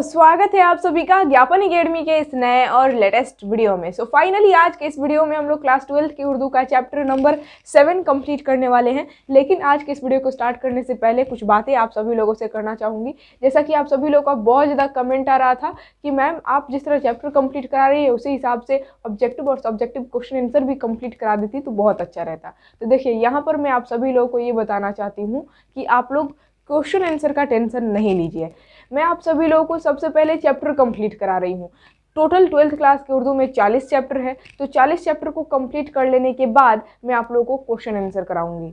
स्वागत है आप सभी का ज्ञापन अकेडमी के इस नए और लेटेस्ट वीडियो में सो so, फाइनली आज के इस वीडियो में हम लोग क्लास ट्वेल्थ की उर्दू का चैप्टर नंबर सेवन कंप्लीट करने वाले हैं लेकिन आज के इस वीडियो को स्टार्ट करने से पहले कुछ बातें आप सभी लोगों से करना चाहूँगी जैसा कि आप सभी लोगों का बहुत ज़्यादा कमेंट आ रहा था कि मैम आप जिस तरह चैप्टर कम्प्लीट करा रही है उसी हिसाब से ऑब्जेक्टिव और सब्जेक्टिव क्वेश्चन आंसर भी कम्प्लीट करा देती तो बहुत अच्छा रहता तो देखिए यहाँ पर मैं आप सभी लोगों को ये बताना चाहती हूँ कि आप लोग क्वेश्चन आंसर का टेंशन नहीं लीजिए मैं आप सभी लोगों को सबसे पहले चैप्टर कंप्लीट करा रही हूँ टोटल ट्वेल्थ क्लास के उर्दू में चालीस चैप्टर है तो चालीस चैप्टर को कंप्लीट कर लेने के बाद मैं आप लोगों को क्वेश्चन आंसर कराऊंगी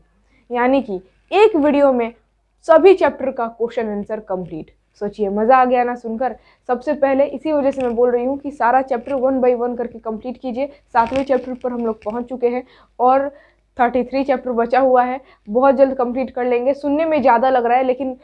यानी कि एक वीडियो में सभी चैप्टर का क्वेश्चन आंसर कंप्लीट सोचिए मज़ा आ गया ना सुनकर सबसे पहले इसी वजह से मैं बोल रही हूँ कि सारा चैप्टर वन बाई वन करके कम्प्लीट कीजिए सातवें चैप्टर पर हम लोग पहुँच चुके हैं और थर्टी थ्री चैप्टर बचा हुआ है बहुत जल्द कंप्लीट कर लेंगे सुनने में ज़्यादा लग रहा है लेकिन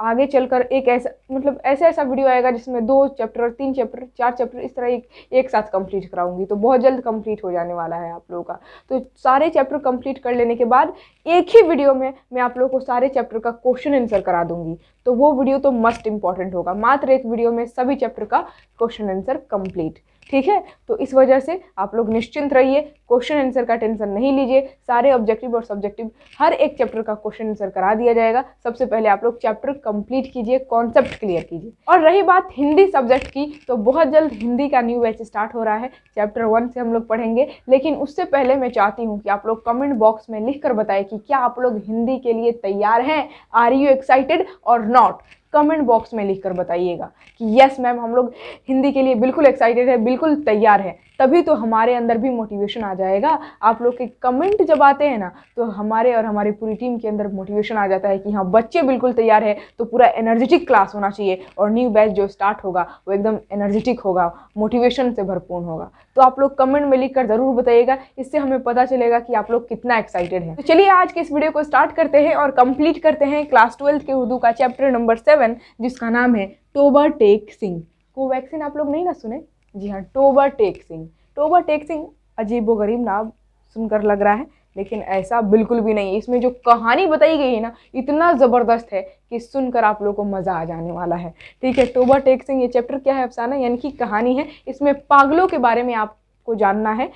आगे चलकर एक ऐसा मतलब ऐसा ऐसा वीडियो आएगा जिसमें दो चैप्टर तीन चैप्टर चार चैप्टर इस तरह एक एक साथ कंप्लीट कराऊंगी तो बहुत जल्द कंप्लीट हो जाने वाला है आप लोगों का तो सारे चैप्टर कंप्लीट कर लेने के बाद एक ही वीडियो में मैं आप लोगों को सारे चैप्टर का क्वेश्चन आंसर करा दूंगी तो वो वीडियो तो मस्ट इम्पॉर्टेंट होगा मात्र एक वीडियो में सभी चैप्टर का क्वेश्चन आंसर कंप्लीट ठीक है तो इस वजह से आप लोग निश्चिंत रहिए क्वेश्चन आंसर का टेंशन नहीं लीजिए सारे ऑब्जेक्टिव और सब्जेक्टिव हर एक चैप्टर का क्वेश्चन आंसर करा दिया जाएगा सबसे पहले आप लोग चैप्टर कंप्लीट कीजिए कॉन्सेप्ट क्लियर कीजिए और रही बात हिंदी सब्जेक्ट की तो बहुत जल्द हिंदी का न्यू बैच स्टार्ट हो रहा है चैप्टर वन से हम लोग पढ़ेंगे लेकिन उससे पहले मैं चाहती हूँ कि आप लोग कमेंट बॉक्स में लिख कर बताएं कि क्या आप लोग हिंदी के लिए तैयार हैं are you excited or not comment box में लिख कर बताइएगा कि यस मैम हम लोग हिंदी के लिए बिल्कुल एक्साइटेड है बिल्कुल तैयार है तभी तो हमारे अंदर भी मोटिवेशन आ जाएगा आप लोग के कमेंट जब आते हैं ना तो हमारे और हमारी पूरी टीम के अंदर मोटिवेशन आ जाता है कि हाँ बच्चे बिल्कुल तैयार है तो पूरा एनर्जेटिक क्लास होना चाहिए और न्यू बैच जो स्टार्ट होगा वो एकदम एनर्जेटिक होगा मोटिवेशन से भरपूर होगा तो आप लोग कमेंट में लिख कर ज़रूर बताइएगा इससे हमें पता चलेगा कि आप लोग कितना एक्साइटेड हैं तो चलिए आज के इस वीडियो को स्टार्ट करते हैं और कंप्लीट करते हैं क्लास ट्वेल्थ के उर्दू का चैप्टर नंबर सेवन जिसका नाम है टोबर टेक सिंह कोवैक्सीन आप लोग नहीं ना सुने जी हाँ टोबा टेक सिंह टोबा टेक सिंह अजीब व गरीब नाम सुनकर लग रहा है लेकिन ऐसा बिल्कुल भी नहीं है इसमें जो कहानी बताई गई है ना इतना ज़बरदस्त है कि सुनकर आप लोगों को मज़ा आ जाने वाला है ठीक है टोबा टेक सिंह ये चैप्टर क्या है अफसाना यानी कि कहानी है इसमें पागलों के बारे में आपको जानना है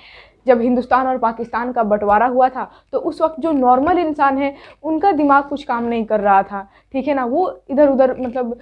जब हिंदुस्तान और पाकिस्तान का बंटवारा हुआ था तो उस वक्त जो नॉर्मल इंसान है उनका दिमाग कुछ काम नहीं कर रहा था ठीक है ना वो इधर उधर मतलब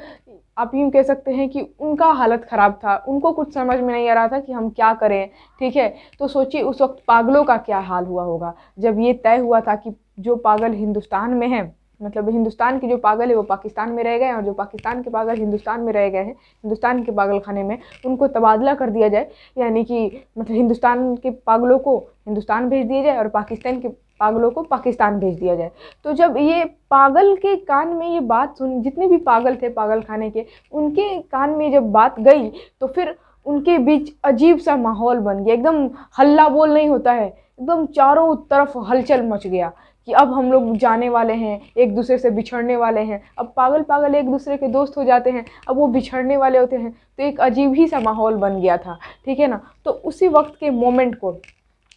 आप यूँ कह सकते हैं कि उनका हालत ख़राब था उनको कुछ समझ में नहीं आ रहा था कि हम क्या करें ठीक है तो सोचिए उस वक्त पागलों का क्या हाल हुआ होगा जब ये तय हुआ था कि जो पागल हिंदुस्तान में है मतलब हिंदुस्तान के जो पागल है वो पाकिस्तान में रह गए हैं और जो पाकिस्तान के पागल हिंदुस्तान में रह गए हैं हिंदुस्तान के पागल खाने में उनको तबादला कर दिया जाए यानी कि मतलब हिंदुस्तान के पागलों को हिंदुस्तान भेज दिया जाए और पाकिस्तान के पागलों को पाकिस्तान भेज दिया जाए तो जब ये पागल के कान में ये बात सुन जितने भी पागल थे पागल खाने के उनके कान में जब बात गई तो फिर उनके बीच अजीब सा माहौल बन गया एकदम हल्ला बोल नहीं होता है एकदम चारों तरफ हलचल मच गया कि अब हम लोग जाने वाले हैं एक दूसरे से बिछड़ने वाले हैं अब पागल पागल एक दूसरे के दोस्त हो जाते हैं अब वो बिछड़ने वाले होते हैं तो एक अजीब ही सा माहौल बन गया था ठीक है ना तो उसी वक्त के मोमेंट को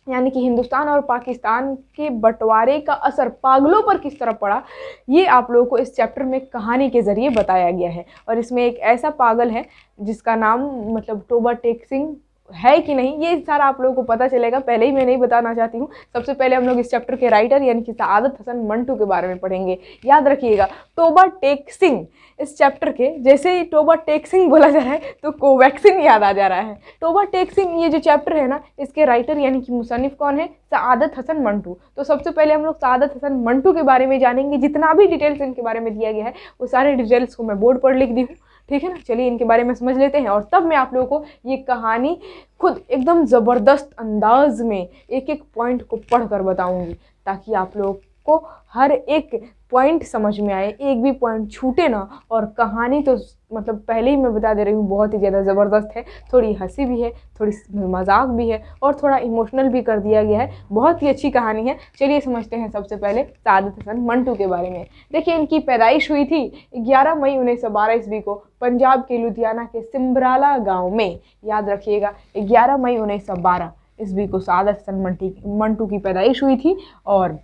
यानी कि हिंदुस्तान और पाकिस्तान के बंटवारे का असर पागलों पर किस तरह पड़ा ये आप लोगों को इस चैप्टर में कहानी के ज़रिए बताया गया है और इसमें एक ऐसा पागल है जिसका नाम मतलब टोबा टेक सिंह है कि नहीं ये सारा आप लोगों को पता चलेगा पहले ही मैं नहीं बताना चाहती हूँ सबसे पहले हम लोग इस चैप्टर के राइटर यानी कि सदत हसन मंटू के बारे में पढ़ेंगे याद रखिएगा टोबा टेक सिंह इस चैप्टर के जैसे ही टोबा टेक सिंह बोला जा रहा है तो कोवैक्सिन याद आ जा रहा है टोबा टेक सिंह ये जो चैप्टर है ना इसके राइटर यानी कि मुसनफ़ कौन है सआदत हसन मंटू तो सबसे पहले हम लोग सादत हसन मंटू के बारे में जानेंगे जितना भी डिटेल्स इनके बारे में दिया गया है वो सारे डिटेल्स को मैं बोर्ड पर लिख दी हूँ ठीक है ना चलिए इनके बारे में समझ लेते हैं और तब मैं आप लोगों को ये कहानी खुद एकदम ज़बरदस्त अंदाज में एक एक पॉइंट को पढ़ कर बताऊँगी ताकि आप लोग को हर एक पॉइंट समझ में आए एक भी पॉइंट छूटे ना और कहानी तो मतलब पहले ही मैं बता दे रही हूँ बहुत ही ज़्यादा ज़बरदस्त है थोड़ी हंसी भी है थोड़ी मजाक भी है और थोड़ा इमोशनल भी कर दिया गया है बहुत ही अच्छी कहानी है चलिए समझते हैं सबसे पहले सादत हसन मंटू के बारे में देखिए इनकी पैदाइश हुई थी ग्यारह मई उन्नीस सौ बारह ईस्वी को पंजाब के लुधियाना के सिम्बराला गाँव में याद रखिएगा ग्यारह मई उन्नीस सौ बारह ईस्वी को सादत हसन मंटी मंटू की पैदाइश हुई थी और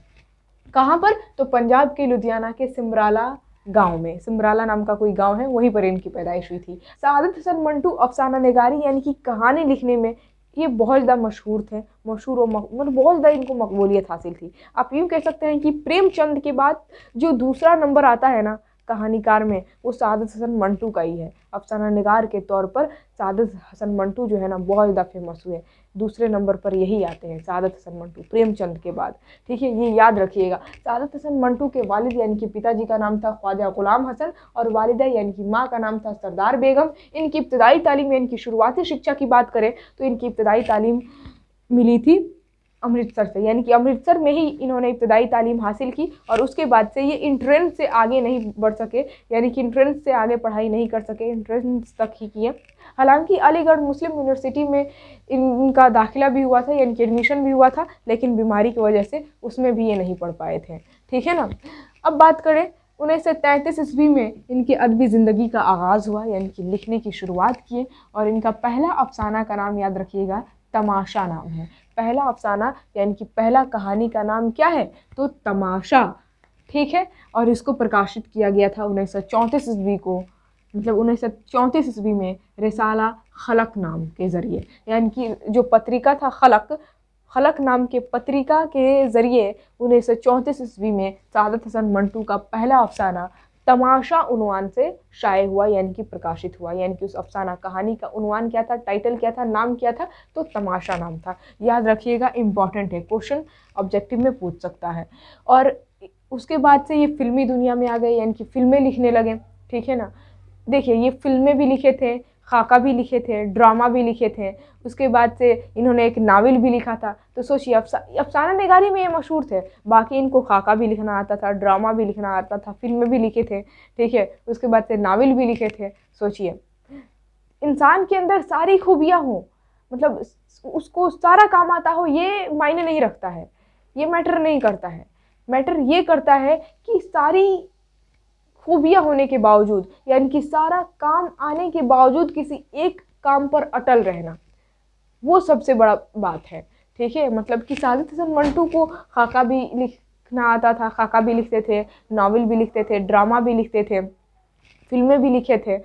कहाँ पर तो पंजाब के लुधियाना के सिमराला गांव में सिमराला नाम का कोई गांव है वहीं पर इनकी पैदाइश हुई थी सआदत हसन मंटू अफसाना निगारी यानी कि कहानी लिखने में ये बहुत ज़्यादा मशहूर थे मशहूर और मतलब बहुत ज़्यादा इनको मकबूलियत हासिल थी आप यूँ कह सकते हैं कि प्रेमचंद के बाद जो दूसरा नंबर आता है ना कहानीकार में वो सादत हसन मंटू का ही है अफसाना नगार के तौर पर सादत हसन मंटू जो है ना बहुत ज़्यादा फेमस हुए दूसरे नंबर पर यही आते हैं सादत हसन मंटू प्रेमचंद के बाद ठीक है ये याद रखिएगा सादत हसन मंटू के वालिद यानी कि पिताजी का नाम था ख्वाजा गुलाम हसन और वालिदा यानी कि माँ का नाम था सरदार बेगम इनकी इब्तदाई तालीम इनकी शुरुआती शिक्षा की बात करें तो इनकी इब्तदाई तालीम मिली थी अमृतसर से यानी कि अमृतसर में ही इन्होंने इब्तदाई तालीम हासिल की और उसके बाद से ये इंट्रेंस से आगे नहीं बढ़ सके यानी कि इंट्रेंस से आगे पढ़ाई नहीं कर सके इंट्रेंस तक ही किए हालांकि अलीगढ़ मुस्लिम यूनिवर्सिटी में इनका दाखिला भी हुआ था यानी कि एडमिशन भी हुआ था लेकिन बीमारी की वजह से उसमें भी ये नहीं पढ़ पाए थे ठीक है ना अब बात करें उन्नीस सौ तैंतीस ईस्वी में इनकी अदबी ज़िंदगी का आगाज़ हुआ यानी कि लिखने की शुरुआत किए और इनका पहला अफसाना का नाम याद रखिएगा तमाशा नाम है पहला अफसाना यानी कि पहला कहानी का नाम क्या है तो तमाशा ठीक है और इसको प्रकाशित किया गया था उन्नीस सौ चौंतीस ईस्वी को मतलब उन्नीस सौ चौंतीस ईस्वी में रिसाला खलक नाम के ज़रिए यानी कि जो पत्रिका था खलक खलक नाम के पत्रिका के ज़रिए उन्नीस सौ चौंतीस ईस्वी में सादत हसन मंटू का पहला अफसाना तमाशा उनवान से शाये हुआ यानी कि प्रकाशित हुआ यानी कि उस अफसाना कहानी का उनवान क्या था टाइटल क्या था नाम क्या था तो तमाशा नाम था याद रखिएगा इम्पॉर्टेंट है क्वेश्चन ऑब्जेक्टिव में पूछ सकता है और उसके बाद से ये फिल्मी दुनिया में आ गए यानी कि फिल्में लिखने लगे ठीक है ना देखिए ये फिल्में भी लिखे थे खाका भी लिखे थे ड्रामा भी लिखे थे उसके बाद से इन्होंने एक नावल भी लिखा था तो सोचिए अफसाना नगारी में ये मशहूर थे बाकी इनको खाका भी लिखना आता था ड्रामा भी लिखना आता था फिल्में भी लिखे थे ठीक है उसके बाद से नावल भी लिखे थे सोचिए इंसान के अंदर सारी खूबियाँ हों मतलब उसको सारा काम आता हो ये मायने नहीं रखता है ये मैटर नहीं करता है मैटर ये करता है कि सारी खूबियाँ होने के बावजूद यानी कि सारा काम आने के बावजूद किसी एक काम पर अटल रहना वो सबसे बड़ा बात है ठीक है मतलब कि साजिद हसन मंटू को खाका भी लिखना आता था खाका भी लिखते थे नावल भी लिखते थे ड्रामा भी लिखते थे फिल्में भी लिखे थे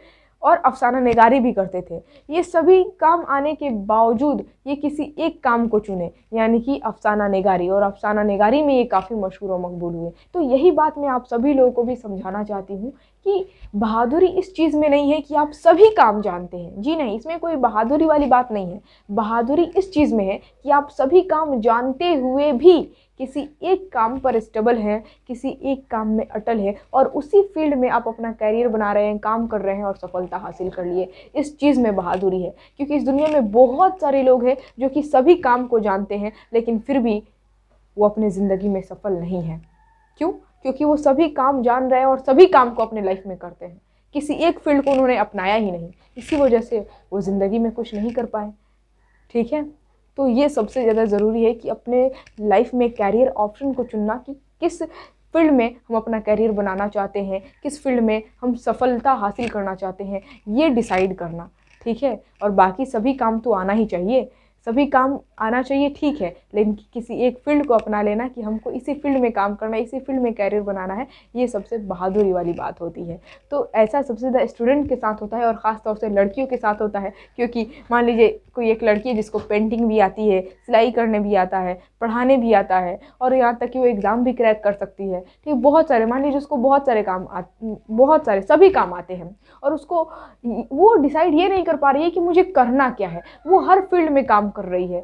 और अफसाना नगारी भी करते थे ये सभी काम आने के बावजूद ये किसी एक काम को चुने यानी कि अफसाना नगारी और अफसाना नगारी में ये काफ़ी मशहूर और मकबूल हुए तो यही बात मैं आप सभी लोगों को भी समझाना चाहती हूँ कि बहादुरी इस चीज़ में नहीं है कि आप सभी काम जानते हैं जी नहीं इसमें कोई बहादुरी वाली बात नहीं है बहादुरी इस चीज़ में है कि आप सभी काम जानते हुए भी किसी एक काम पर स्टेबल है किसी एक काम में अटल है और उसी फील्ड में आप अपना करियर बना रहे हैं काम कर रहे हैं और सफलता हासिल कर लिए इस चीज़ में बहादुरी है क्योंकि इस दुनिया में बहुत सारे लोग हैं जो कि सभी काम को जानते हैं लेकिन फिर भी वो अपने ज़िंदगी में सफल नहीं है क्यों क्योंकि वो सभी काम जान रहे हैं और सभी काम को अपने लाइफ में करते हैं किसी एक फील्ड को उन्होंने अपनाया ही नहीं इसी वजह से वो ज़िंदगी में कुछ नहीं कर पाए ठीक है तो ये सबसे ज़्यादा ज़रूरी है कि अपने लाइफ में कैरियर ऑप्शन को चुनना कि किस फील्ड में हम अपना करियर बनाना चाहते हैं किस फील्ड में हम सफलता हासिल करना चाहते हैं ये डिसाइड करना ठीक है और बाकी सभी काम तो आना ही चाहिए सभी काम आना चाहिए ठीक है लेकिन किसी एक फील्ड को अपना लेना कि हमको इसी फील्ड में काम करना है इसी फील्ड में कैरियर बनाना है ये सबसे बहादुरी वाली बात होती है तो ऐसा सबसे ज़्यादा स्टूडेंट के साथ होता है और ख़ासतौर से लड़कियों के साथ होता है क्योंकि मान लीजिए कोई एक लड़की है जिसको पेंटिंग भी आती है सिलाई करने भी आता है पढ़ाने भी आता है और यहाँ तक कि वो एग्ज़ाम भी क्रैक कर सकती है ठीक बहुत सारे मान लीजिए उसको बहुत सारे काम आ बहुत सारे सभी काम आते हैं और उसको वो डिसाइड ये नहीं कर पा रही है कि मुझे करना क्या है वो हर फील्ड में काम कर रही है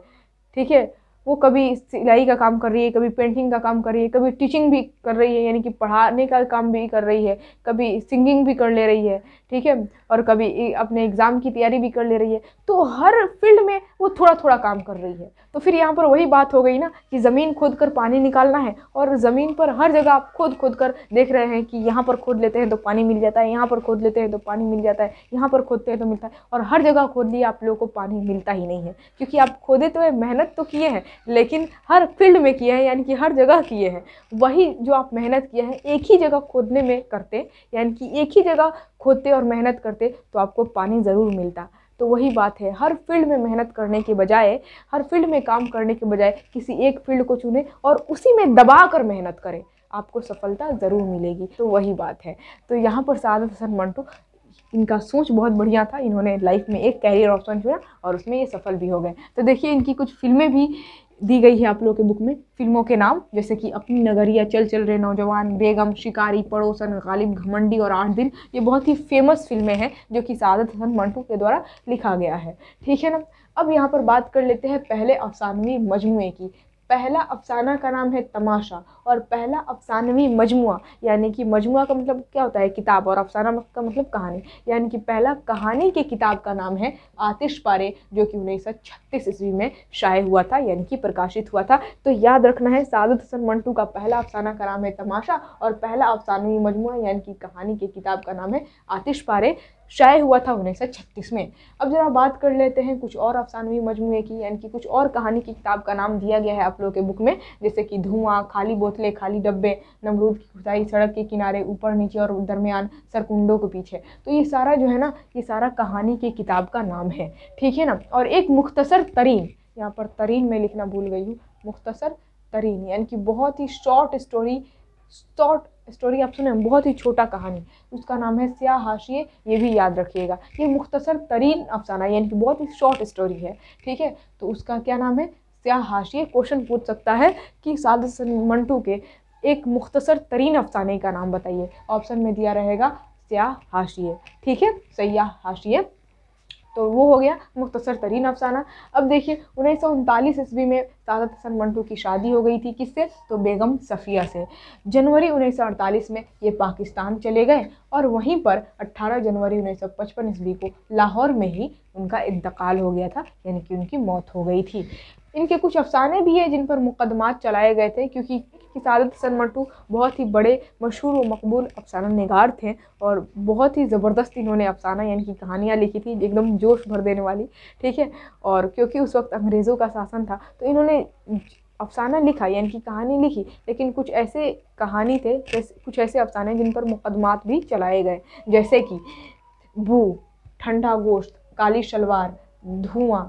ठीक है वो कभी सिलाई का काम कर रही है कभी पेंटिंग का काम कर रही है कभी टीचिंग भी कर रही है यानी कि पढ़ाने का काम भी कर रही है कभी सिंगिंग भी कर ले रही है ठीक है और कभी अपने एग्ज़ाम की तैयारी भी कर ले रही है तो हर फील्ड में वो थोड़ा थोड़ा काम कर रही है तो फिर यहाँ पर वही बात हो गई ना कि ज़मीन खोद कर पानी निकालना है और ज़मीन पर हर जगह आप खोद खोद कर देख रहे हैं कि यहाँ पर खोद लेते हैं तो पानी मिल जाता है यहाँ पर खोद लेते हैं तो पानी मिल जाता है यहाँ पर खोदते हैं तो मिलता है और हर जगह खोद लिए आप लोगों को पानी मिलता ही नहीं है क्योंकि आप खोदे तो मेहनत तो किए हैं लेकिन हर फील्ड में किए हैं यानी कि हर जगह किए हैं वही जो आप मेहनत किए हैं एक ही जगह खोदने में करते यानी कि एक ही जगह खोदते और मेहनत करते तो आपको पानी ज़रूर मिलता तो वही बात है हर फील्ड में मेहनत करने के बजाय हर फील्ड में काम करने के बजाय किसी एक फील्ड को चुने और उसी में दबा कर मेहनत करें आपको सफलता ज़रूर मिलेगी तो वही बात है तो यहाँ पर सादत हसन मंटू इनका सोच बहुत बढ़िया था इन्होंने लाइफ में एक कैरियर ऑप्शन चुना और उसमें ये सफल भी हो गए तो देखिए इनकी कुछ फिल्में भी दी गई है आप लोगों के बुक में फिल्मों के नाम जैसे कि अपनी नगरिया चल चल रहे नौजवान बेगम शिकारी पड़ोसन गालिब घमंडी और आठ दिन ये बहुत ही फेमस फिल्में हैं जो कि सादत हसन मंटू के द्वारा लिखा गया है ठीक है ना अब यहाँ पर बात कर लेते हैं पहले अफसानवी मजमू की पहला अफसाना का नाम है तमाशा और पहला अफसानवी मजमु यानी कि मजमु का मतलब क्या होता है किताब और अफसाना का मतलब कहानी यानी कि पहला कहानी की किताब का नाम है आतिश पारे जो कि उन्नीस सौ छत्तीस ईस्वी में शाये हुआ था यानी कि प्रकाशित हुआ था तो याद रखना है सादत हसन मंटू का पहला अफसाना का नाम है तमाशा और पहला अफसानवी मजमु यानी कि कहानी की किताब का नाम है आतिश पारे शाये हुआ था उन्नीस सौ छत्तीस में अब ज़रा बात कर लेते हैं कुछ और अफसानवी मजमू की यानी कि कुछ और कहानी की किताब का नाम दिया गया है आप लोगों के बुक में जैसे कि धुआं खाली बोतलें खाली डब्बे नमरूद की खुदाई सड़क के किनारे ऊपर नीचे और दरमियान सरकुंडों के पीछे तो ये सारा जो है ना ये सारा कहानी की किताब का नाम है ठीक है ना और एक मुख्तसर तरीन यहाँ पर तरीन मैं लिखना भूल गई हूँ मुख्तसर तरीन यानी कि बहुत ही शॉर्ट स्टोरी शॉर्ट स्टोरी आप सुने बहुत ही छोटा कहानी उसका नाम है स्या हाशिए ये भी याद रखिएगा ये मुख्तसर तरीन अफसाना यानी कि बहुत ही शॉर्ट स्टोरी है ठीक है तो उसका क्या नाम है स्या हाशिए क्वेश्चन पूछ सकता है कि सादस मंटू के एक मुख्तसर तरीन अफसाने का नाम बताइए ऑप्शन में दिया रहेगा स्या हाशिए ठीक है सयाह हाशिए तो वो हो गया मुख्तसर तरीन अफसाना अब देखिए उन्नीस सौ उनतालीस ईस्वी में सादत हसन मंटू की शादी हो गई थी किससे तो बेगम सफ़िया से जनवरी उन्नीस सौ अड़तालीस में ये पाकिस्तान चले गए और वहीं पर 18 जनवरी उन्नीस सौ पचपन ईस्वी को लाहौर में ही उनका इंतकाल हो गया था यानी कि उनकी मौत हो गई थी इनके कुछ अफसाने भी हैं जिन पर मुकदमात चलाए गए थे क्योंकि कि सादत हसन मंटू बहुत ही बड़े मशहूर व मकबूल अफसाना नगार थे और बहुत ही ज़बरदस्त इन्होंने अफसाना यानी कि कहानियाँ लिखी थी एकदम जोश भर देने वाली ठीक है और क्योंकि उस वक्त अंग्रेज़ों का शासन था तो इन्होंने अफसाना लिखा यानी कि कहानी लिखी लेकिन कुछ ऐसे कहानी थे कुछ ऐसे अफसाने जिन पर मुकदमात भी चलाए गए जैसे कि भू ठंडा गोश्त काली शलवार धुआं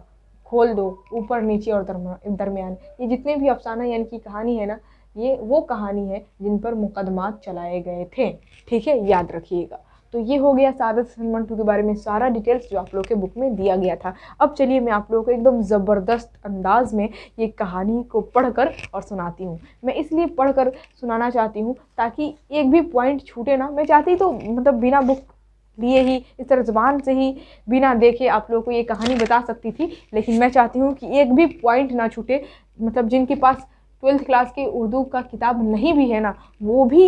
खोल दो ऊपर नीचे और दरमियान ये जितने भी अफसाना यानी कि कहानी है ना ये वो कहानी है जिन पर मुकदमात चलाए गए थे ठीक है याद रखिएगा तो ये हो गया सादत सलमान टू के बारे में सारा डिटेल्स जो आप लोग के बुक में दिया गया था अब चलिए मैं आप लोगों को एकदम ज़बरदस्त अंदाज में ये कहानी को पढ़कर और सुनाती हूँ मैं इसलिए पढ़कर सुनाना चाहती हूँ ताकि एक भी पॉइंट छूटे ना मैं चाहती तो मतलब बिना बुक लिए ही इस तरह ज़ुबान से ही बिना देखे आप लोगों को ये कहानी बता सकती थी लेकिन मैं चाहती हूँ कि एक भी पॉइंट ना छूटे मतलब जिनके पास ट्वेल्थ क्लास की उर्दू का किताब नहीं भी है ना वो भी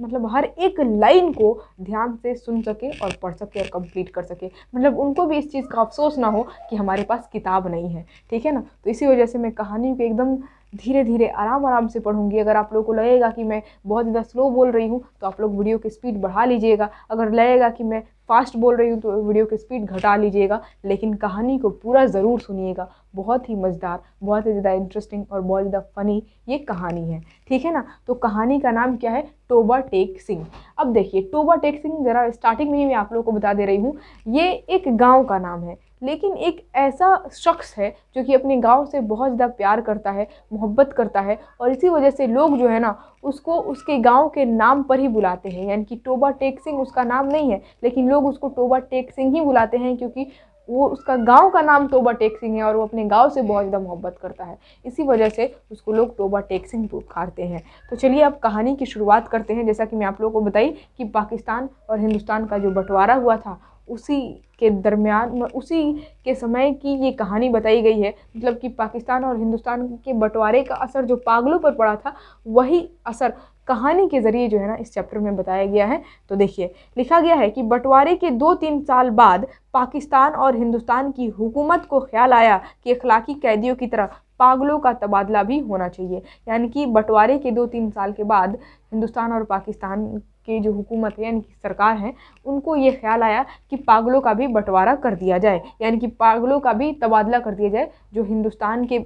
मतलब हर एक लाइन को ध्यान से सुन सके और पढ़ सके और कंप्लीट कर सके मतलब उनको भी इस चीज़ का अफसोस ना हो कि हमारे पास किताब नहीं है ठीक है ना तो इसी वजह से मैं कहानी को एकदम धीरे धीरे आराम आराम से पढ़ूंगी अगर आप लोग को लगेगा कि मैं बहुत ज़्यादा स्लो बोल रही हूँ तो आप लोग वीडियो की स्पीड बढ़ा लीजिएगा अगर लगेगा कि मैं फास्ट बोल रही हूँ तो वीडियो की स्पीड घटा लीजिएगा लेकिन कहानी को पूरा ज़रूर सुनिएगा बहुत ही मज़ेदार बहुत ही ज़्यादा इंटरेस्टिंग और बहुत ज़्यादा फ़नी ये कहानी है ठीक है ना तो कहानी का नाम क्या है टोबा टेक सिंह अब देखिए टोबा टेक सिंह ज़रा स्टार्टिंग में ही मैं आप लोग को बता दे रही हूँ ये एक गाँव का नाम है लेकिन एक ऐसा शख्स है जो कि अपने गांव से बहुत ज़्यादा प्यार करता है मोहब्बत करता है और इसी वजह से लोग जो है ना उसको उसके गांव के नाम पर ही बुलाते हैं यानी कि टोबा टेक सिंह उसका नाम नहीं है लेकिन लोग उसको टोबा टेक सिंह ही बुलाते हैं क्योंकि वो उसका गांव का नाम टोबा टेक सिंह है और वो अपने गांव से बहुत ज़्यादा मोहब्बत करता है इसी वजह से उसको लोग टोबा टेक सिंह पुकारते हैं तो चलिए अब कहानी की शुरुआत करते हैं जैसा कि मैं आप लोगों को बताई कि पाकिस्तान और हिंदुस्तान का जो बंटवारा हुआ था उसी के दरमियान उसी के समय की ये कहानी बताई गई है मतलब कि पाकिस्तान और हिंदुस्तान के बंटवारे का असर जो पागलों पर पड़ा था वही असर कहानी के ज़रिए जो है ना इस चैप्टर में बताया गया है तो देखिए लिखा गया है कि बंटवारे के दो तीन साल बाद पाकिस्तान और हिंदुस्तान की हुकूमत को ख्याल आया कि अखलाकी कैदियों की तरह पागलों का तबादला भी होना चाहिए यानी कि बंटवारे के दो तीन साल के बाद हिंदुस्तान और पाकिस्तान की जो हुकूमत है यानी कि सरकार है उनको ये ख्याल आया कि पागलों का भी बंटवारा कर दिया जाए यानी कि पागलों का भी तबादला कर दिया जाए जो हिंदुस्तान के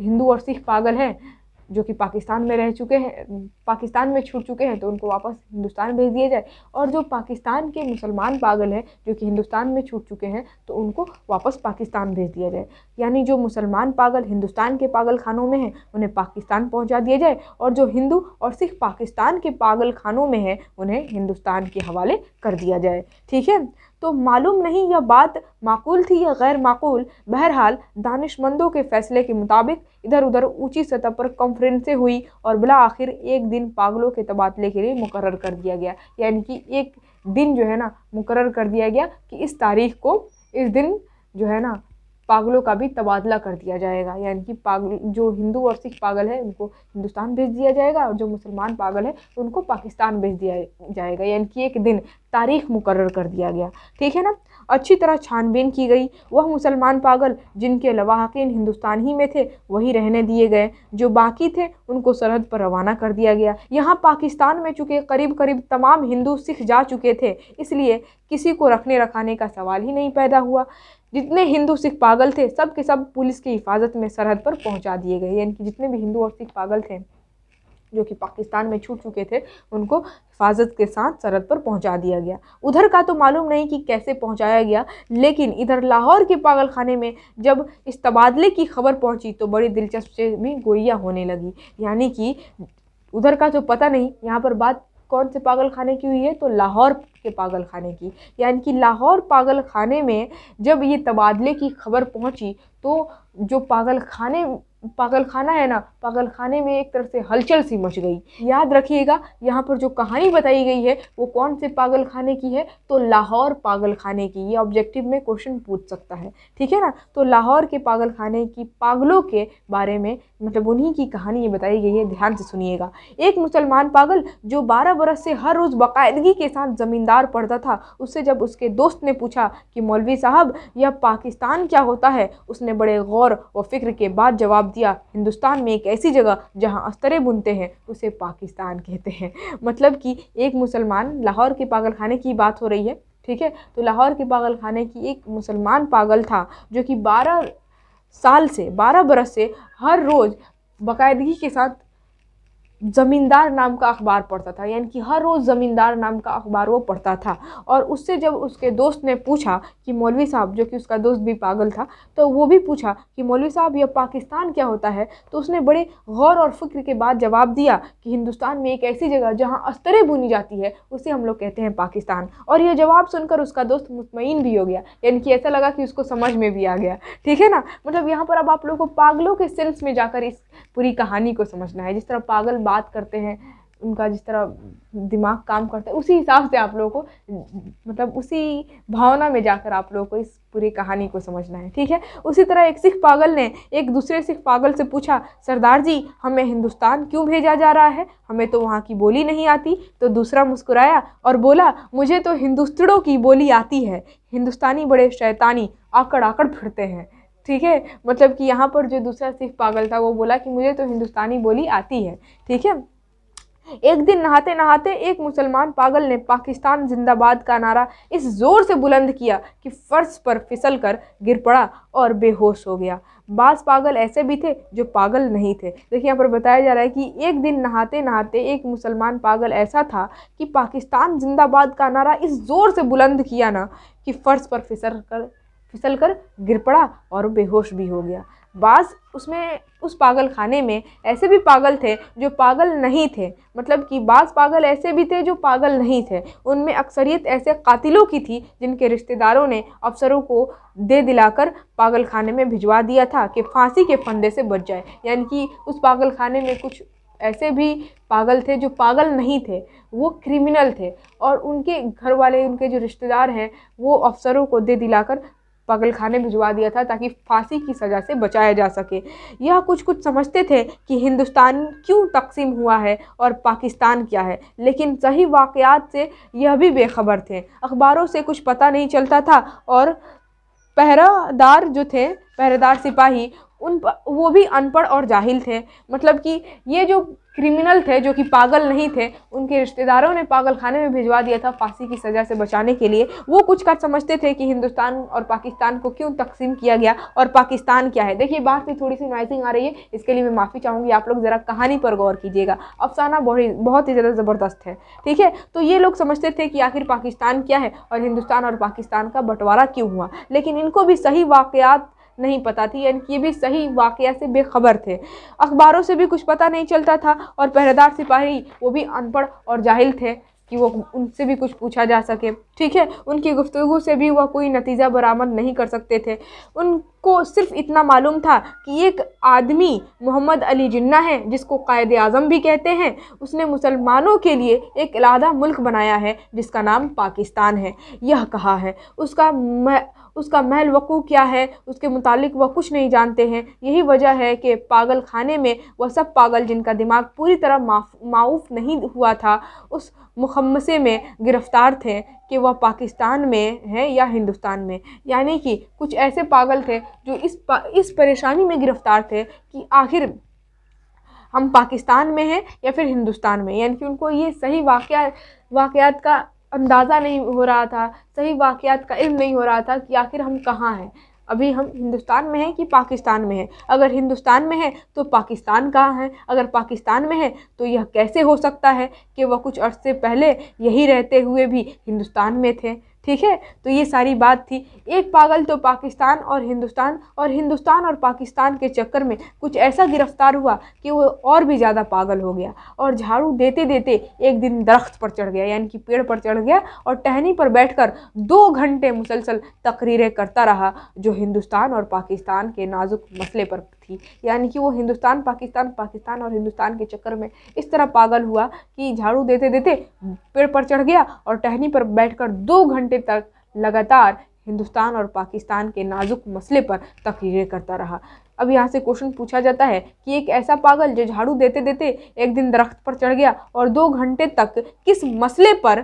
हिंदू और सिख पागल हैं जो कि पाकिस्तान में रह चुके हैं पाकिस्तान में छूट चुके हैं तो उनको वापस हिंदुस्तान भेज दिया जाए और जो पाकिस्तान के मुसलमान पागल हैं जो कि हिंदुस्तान में छूट चुके हैं तो उनको वापस पाकिस्तान भेज दिया जाए यानी जो मुसलमान पागल हिंदुस्तान के पागल खानों में हैं उन्हें पाकिस्तान पहुँचा दिया जाए और जो हिंदू और सिख पाकिस्तान के पागल खानों में हैं उन्हें हिंदुस्तान के हवाले कर दिया जाए ठीक है तो मालूम नहीं यह बात माकूल थी या गैर माकूल बहरहाल दानिशमंदों के फैसले के मुताबिक इधर उधर ऊंची सतह पर कॉन्फ्रेंसें हुई और बिला आखिर एक दिन पागलों के तबादले के लिए मुकर कर दिया गया यानी कि एक दिन जो है ना मुकर कर दिया गया कि इस तारीख को इस दिन जो है ना पागलों का भी तबादला कर दिया जाएगा यानी कि पागल जो हिंदू और सिख पागल है उनको हिंदुस्तान भेज दिया जाएगा और जो मुसलमान पागल है उनको पाकिस्तान भेज दिया जाएगा यानी कि एक दिन तारीख मुकर कर दिया गया ठीक है ना अच्छी तरह छानबीन की गई वह मुसलमान पागल जिनके लवाहकिन हिंदुस्तान ही में थे वही रहने दिए गए जो बाकी थे उनको सरहद पर रवाना कर दिया गया यहाँ पाकिस्तान में चुके करीब करीब तमाम हिंदू सिख जा चुके थे इसलिए किसी को रखने रखाने का सवाल ही नहीं पैदा हुआ जितने हिंदू सिख पागल थे सब के सब पुलिस की हिफाजत में सरहद पर पहुंचा दिए गए यानी कि जितने भी हिंदू और सिख पागल थे जो कि पाकिस्तान में छूट चुके थे उनको हिफाजत के साथ सरहद पर पहुंचा दिया गया उधर का तो मालूम नहीं कि कैसे पहुंचाया गया लेकिन इधर लाहौर के पागलखाने में जब इस तबादले की खबर पहुंची तो बड़ी दिलचस्प से भी गोलियाँ होने लगी यानी कि उधर का तो पता नहीं यहाँ पर बात कौन से पागल खाने की हुई है तो लाहौर के पागल खाने की यानी कि लाहौर पागल खाने में जब ये तबादले की खबर पहुंची तो जो पागल खाने पागल खाना है ना पागल खाने में एक तरह से हलचल सी मच गई याद रखिएगा यहाँ पर जो कहानी बताई गई है वो कौन से पागल खाने की है तो लाहौर पागल खाने की ये ऑब्जेक्टिव में क्वेश्चन पूछ सकता है ठीक है ना तो लाहौर के पागल खाने की पागलों के बारे में मतलब उन्हीं की कहानी ये बताई गई है ध्यान से सुनिएगा एक मुसलमान पागल जो बारह बरस से हर रोज़ बाकायदगी के साथ ज़मींदार पढ़ता था उससे जब उसके दोस्त ने पूछा कि मौलवी साहब यह पाकिस्तान क्या होता है उसने बड़े गौर व फिक्र के बाद जवाब दिया हिंदुस्तान में एक ऐसी जगह जहाँ अस्तरे बुनते हैं उसे पाकिस्तान कहते हैं मतलब कि एक मुसलमान लाहौर के पागल खाने की बात हो रही है ठीक है तो लाहौर के पागल खाने की एक मुसलमान पागल था जो कि बारह साल से बारह बरस से हर रोज़ बाकायदगी के साथ ज़मींदार नाम का अखबार पढ़ता था यानी कि हर रोज़ ज़मींदार नाम का अखबार वो पढ़ता था और उससे जब उसके दोस्त ने पूछा कि मौलवी साहब जो कि उसका दोस्त भी पागल था तो वो भी पूछा कि मौलवी साहब यह पाकिस्तान क्या होता है तो उसने बड़े गौर और फ़िक्र के बाद जवाब दिया कि हिंदुस्तान में एक ऐसी जगह जहाँ अस्तरें बुनी जाती है उसे हम लोग कहते हैं पाकिस्तान और यह जवाब सुनकर उसका दोस्त मुतमिन भी हो गया यानी कि ऐसा लगा कि उसको समझ में भी आ गया ठीक है ना मतलब यहाँ पर अब आप लोग को पागलों के सेंस में जाकर इस पूरी कहानी को समझना है जिस तरह पागल बात करते हैं उनका जिस तरह दिमाग काम करता है उसी हिसाब से आप लोगों को मतलब उसी भावना में जाकर आप लोगों को इस पूरी कहानी को समझना है ठीक है उसी तरह एक सिख पागल ने एक दूसरे सिख पागल से पूछा सरदार जी हमें हिंदुस्तान क्यों भेजा जा रहा है हमें तो वहाँ की बोली नहीं आती तो दूसरा मुस्कुराया और बोला मुझे तो हिंदुस्तड़ों की बोली आती है हिंदुस्तानी बड़े शैतानी आकड़ आकड़ फिरते हैं ठीक है मतलब कि यहाँ पर जो दूसरा सिख पागल था वो बोला कि मुझे तो हिंदुस्तानी बोली आती है ठीक है एक दिन नहाते नहाते एक मुसलमान पागल ने पाकिस्तान जिंदाबाद का नारा इस जोर से बुलंद किया कि फर्श पर फिसल कर गिर पड़ा और बेहोश हो गया बास पागल ऐसे भी थे जो पागल नहीं थे देखिए यहाँ पर बताया जा रहा है कि एक दिन नहाते नहाते एक मुसलमान पागल ऐसा था कि पाकिस्तान जिंदाबाद का नारा इस ज़ोर से बुलंद किया ना कि फ़र्श पर फिसल कर फिसल कर गिर पड़ा और बेहोश भी हो गया बाज उसमें उस पागल खाने में ऐसे भी पागल थे जो पागल नहीं थे मतलब कि बाज़ पागल ऐसे भी थे जो पागल नहीं थे उनमें अक्सरियत ऐसे कातिलों की थी जिनके रिश्तेदारों ने अफसरों को दे दिलाकर पागल खाने में भिजवा दिया था कि फांसी के फंदे से बच जाए यानी कि उस पागल खाने में कुछ ऐसे भी पागल थे जो पागल नहीं थे वो क्रिमिनल थे और उनके घर वाले उनके जो रिश्तेदार हैं वो अफसरों को दे दिलाकर पागलखाने भिजवा दिया था ताकि फांसी की सज़ा से बचाया जा सके यह कुछ कुछ समझते थे कि हिंदुस्तान क्यों तकसीम हुआ है और पाकिस्तान क्या है लेकिन सही वाक़ात से यह भी बेखबर थे अखबारों से कुछ पता नहीं चलता था और पहरादार जो थे पहरेदार सिपाही उन वो भी अनपढ़ और जाहिल थे मतलब कि ये जो क्रिमिनल थे जो कि पागल नहीं थे उनके रिश्तेदारों ने पागल खाने में भिजवा दिया था फांसी की सज़ा से बचाने के लिए वो कुछ का समझते थे कि हिंदुस्तान और पाकिस्तान को क्यों तकसीम किया गया और पाकिस्तान क्या है देखिए बात में थोड़ी सी नॉइसिंग आ रही है इसके लिए मैं माफ़ी चाहूँगी आप लोग ज़रा कहानी पर गौर कीजिएगा अफसाना बहुत बहुत ही ज़्यादा ज़बरदस्त है ठीक है तो ये लोग समझते थे कि आखिर पाकिस्तान क्या है और हिंदुस्तान और पाकिस्तान का बंटवारा क्यों हुआ लेकिन इनको भी सही वाक़ नहीं पता थी यानी कि ये भी सही वाक़ से बेखबर थे अखबारों से भी कुछ पता नहीं चलता था और पहरेदार सिपाही वो भी अनपढ़ और जाहिल थे कि वो उनसे भी कुछ पूछा जा सके ठीक है उनकी गुफ्तु से भी वह कोई नतीजा बरामद नहीं कर सकते थे उनको सिर्फ इतना मालूम था कि एक आदमी मोहम्मद अली जिन्ना है जिसको कायद आज़म भी कहते हैं उसने मुसलमानों के लिए एक अलादा मुल्क बनाया है जिसका नाम पाकिस्तान है यह कहा है उसका उसका महल वक़ू क्या है उसके मुतालिक वह कुछ नहीं जानते हैं यही वजह है कि पागल खाने में वह सब पागल जिनका दिमाग पूरी तरह माऊफ नहीं हुआ था उस मुखमसे में गिरफ़्तार थे कि वह पाकिस्तान में है या हिंदुस्तान में यानी कि कुछ ऐसे पागल थे जो इस पा, इस परेशानी में गिरफ़्तार थे कि आखिर हम पाकिस्तान में हैं या फिर हिंदुस्तान में यानी कि उनको ये सही वाक़ वाक़ात का अंदाज़ा नहीं हो रहा था सही वाक़ात का इल्म नहीं हो रहा था कि आखिर हम कहाँ हैं अभी हम हिंदुस्तान में हैं कि पाकिस्तान में हैं अगर हिंदुस्तान में हैं तो पाकिस्तान कहाँ है अगर पाकिस्तान में हैं तो यह कैसे हो सकता है कि वह कुछ अर्से पहले यही रहते हुए भी हिंदुस्तान में थे ठीक है तो ये सारी बात थी एक पागल तो पाकिस्तान और हिंदुस्तान और हिंदुस्तान और पाकिस्तान के चक्कर में कुछ ऐसा गिरफ्तार हुआ कि वो और भी ज़्यादा पागल हो गया और झाड़ू देते देते एक दिन दरख्त पर चढ़ गया यानी कि पेड़ पर चढ़ गया और टहनी पर बैठकर दो घंटे मुसलसल तकरीरें करता रहा जो हिंदुस्तान और पाकिस्तान के नाजुक मसले पर थी यानी कि वो हिंदुस्तान पाकिस्तान पाकिस्तान और हिंदुस्तान के चक्कर में इस तरह पागल हुआ कि झाड़ू देते देते पेड़ पर चढ़ गया और टहनी पर बैठकर दो घंटे तक लगातार हिंदुस्तान और पाकिस्तान के नाजुक मसले पर तकरीरें करता रहा अब यहाँ से क्वेश्चन पूछा जाता है कि एक ऐसा पागल जो झाड़ू देते देते एक दिन दरख्त पर चढ़ गया और दो घंटे तक किस मसले पर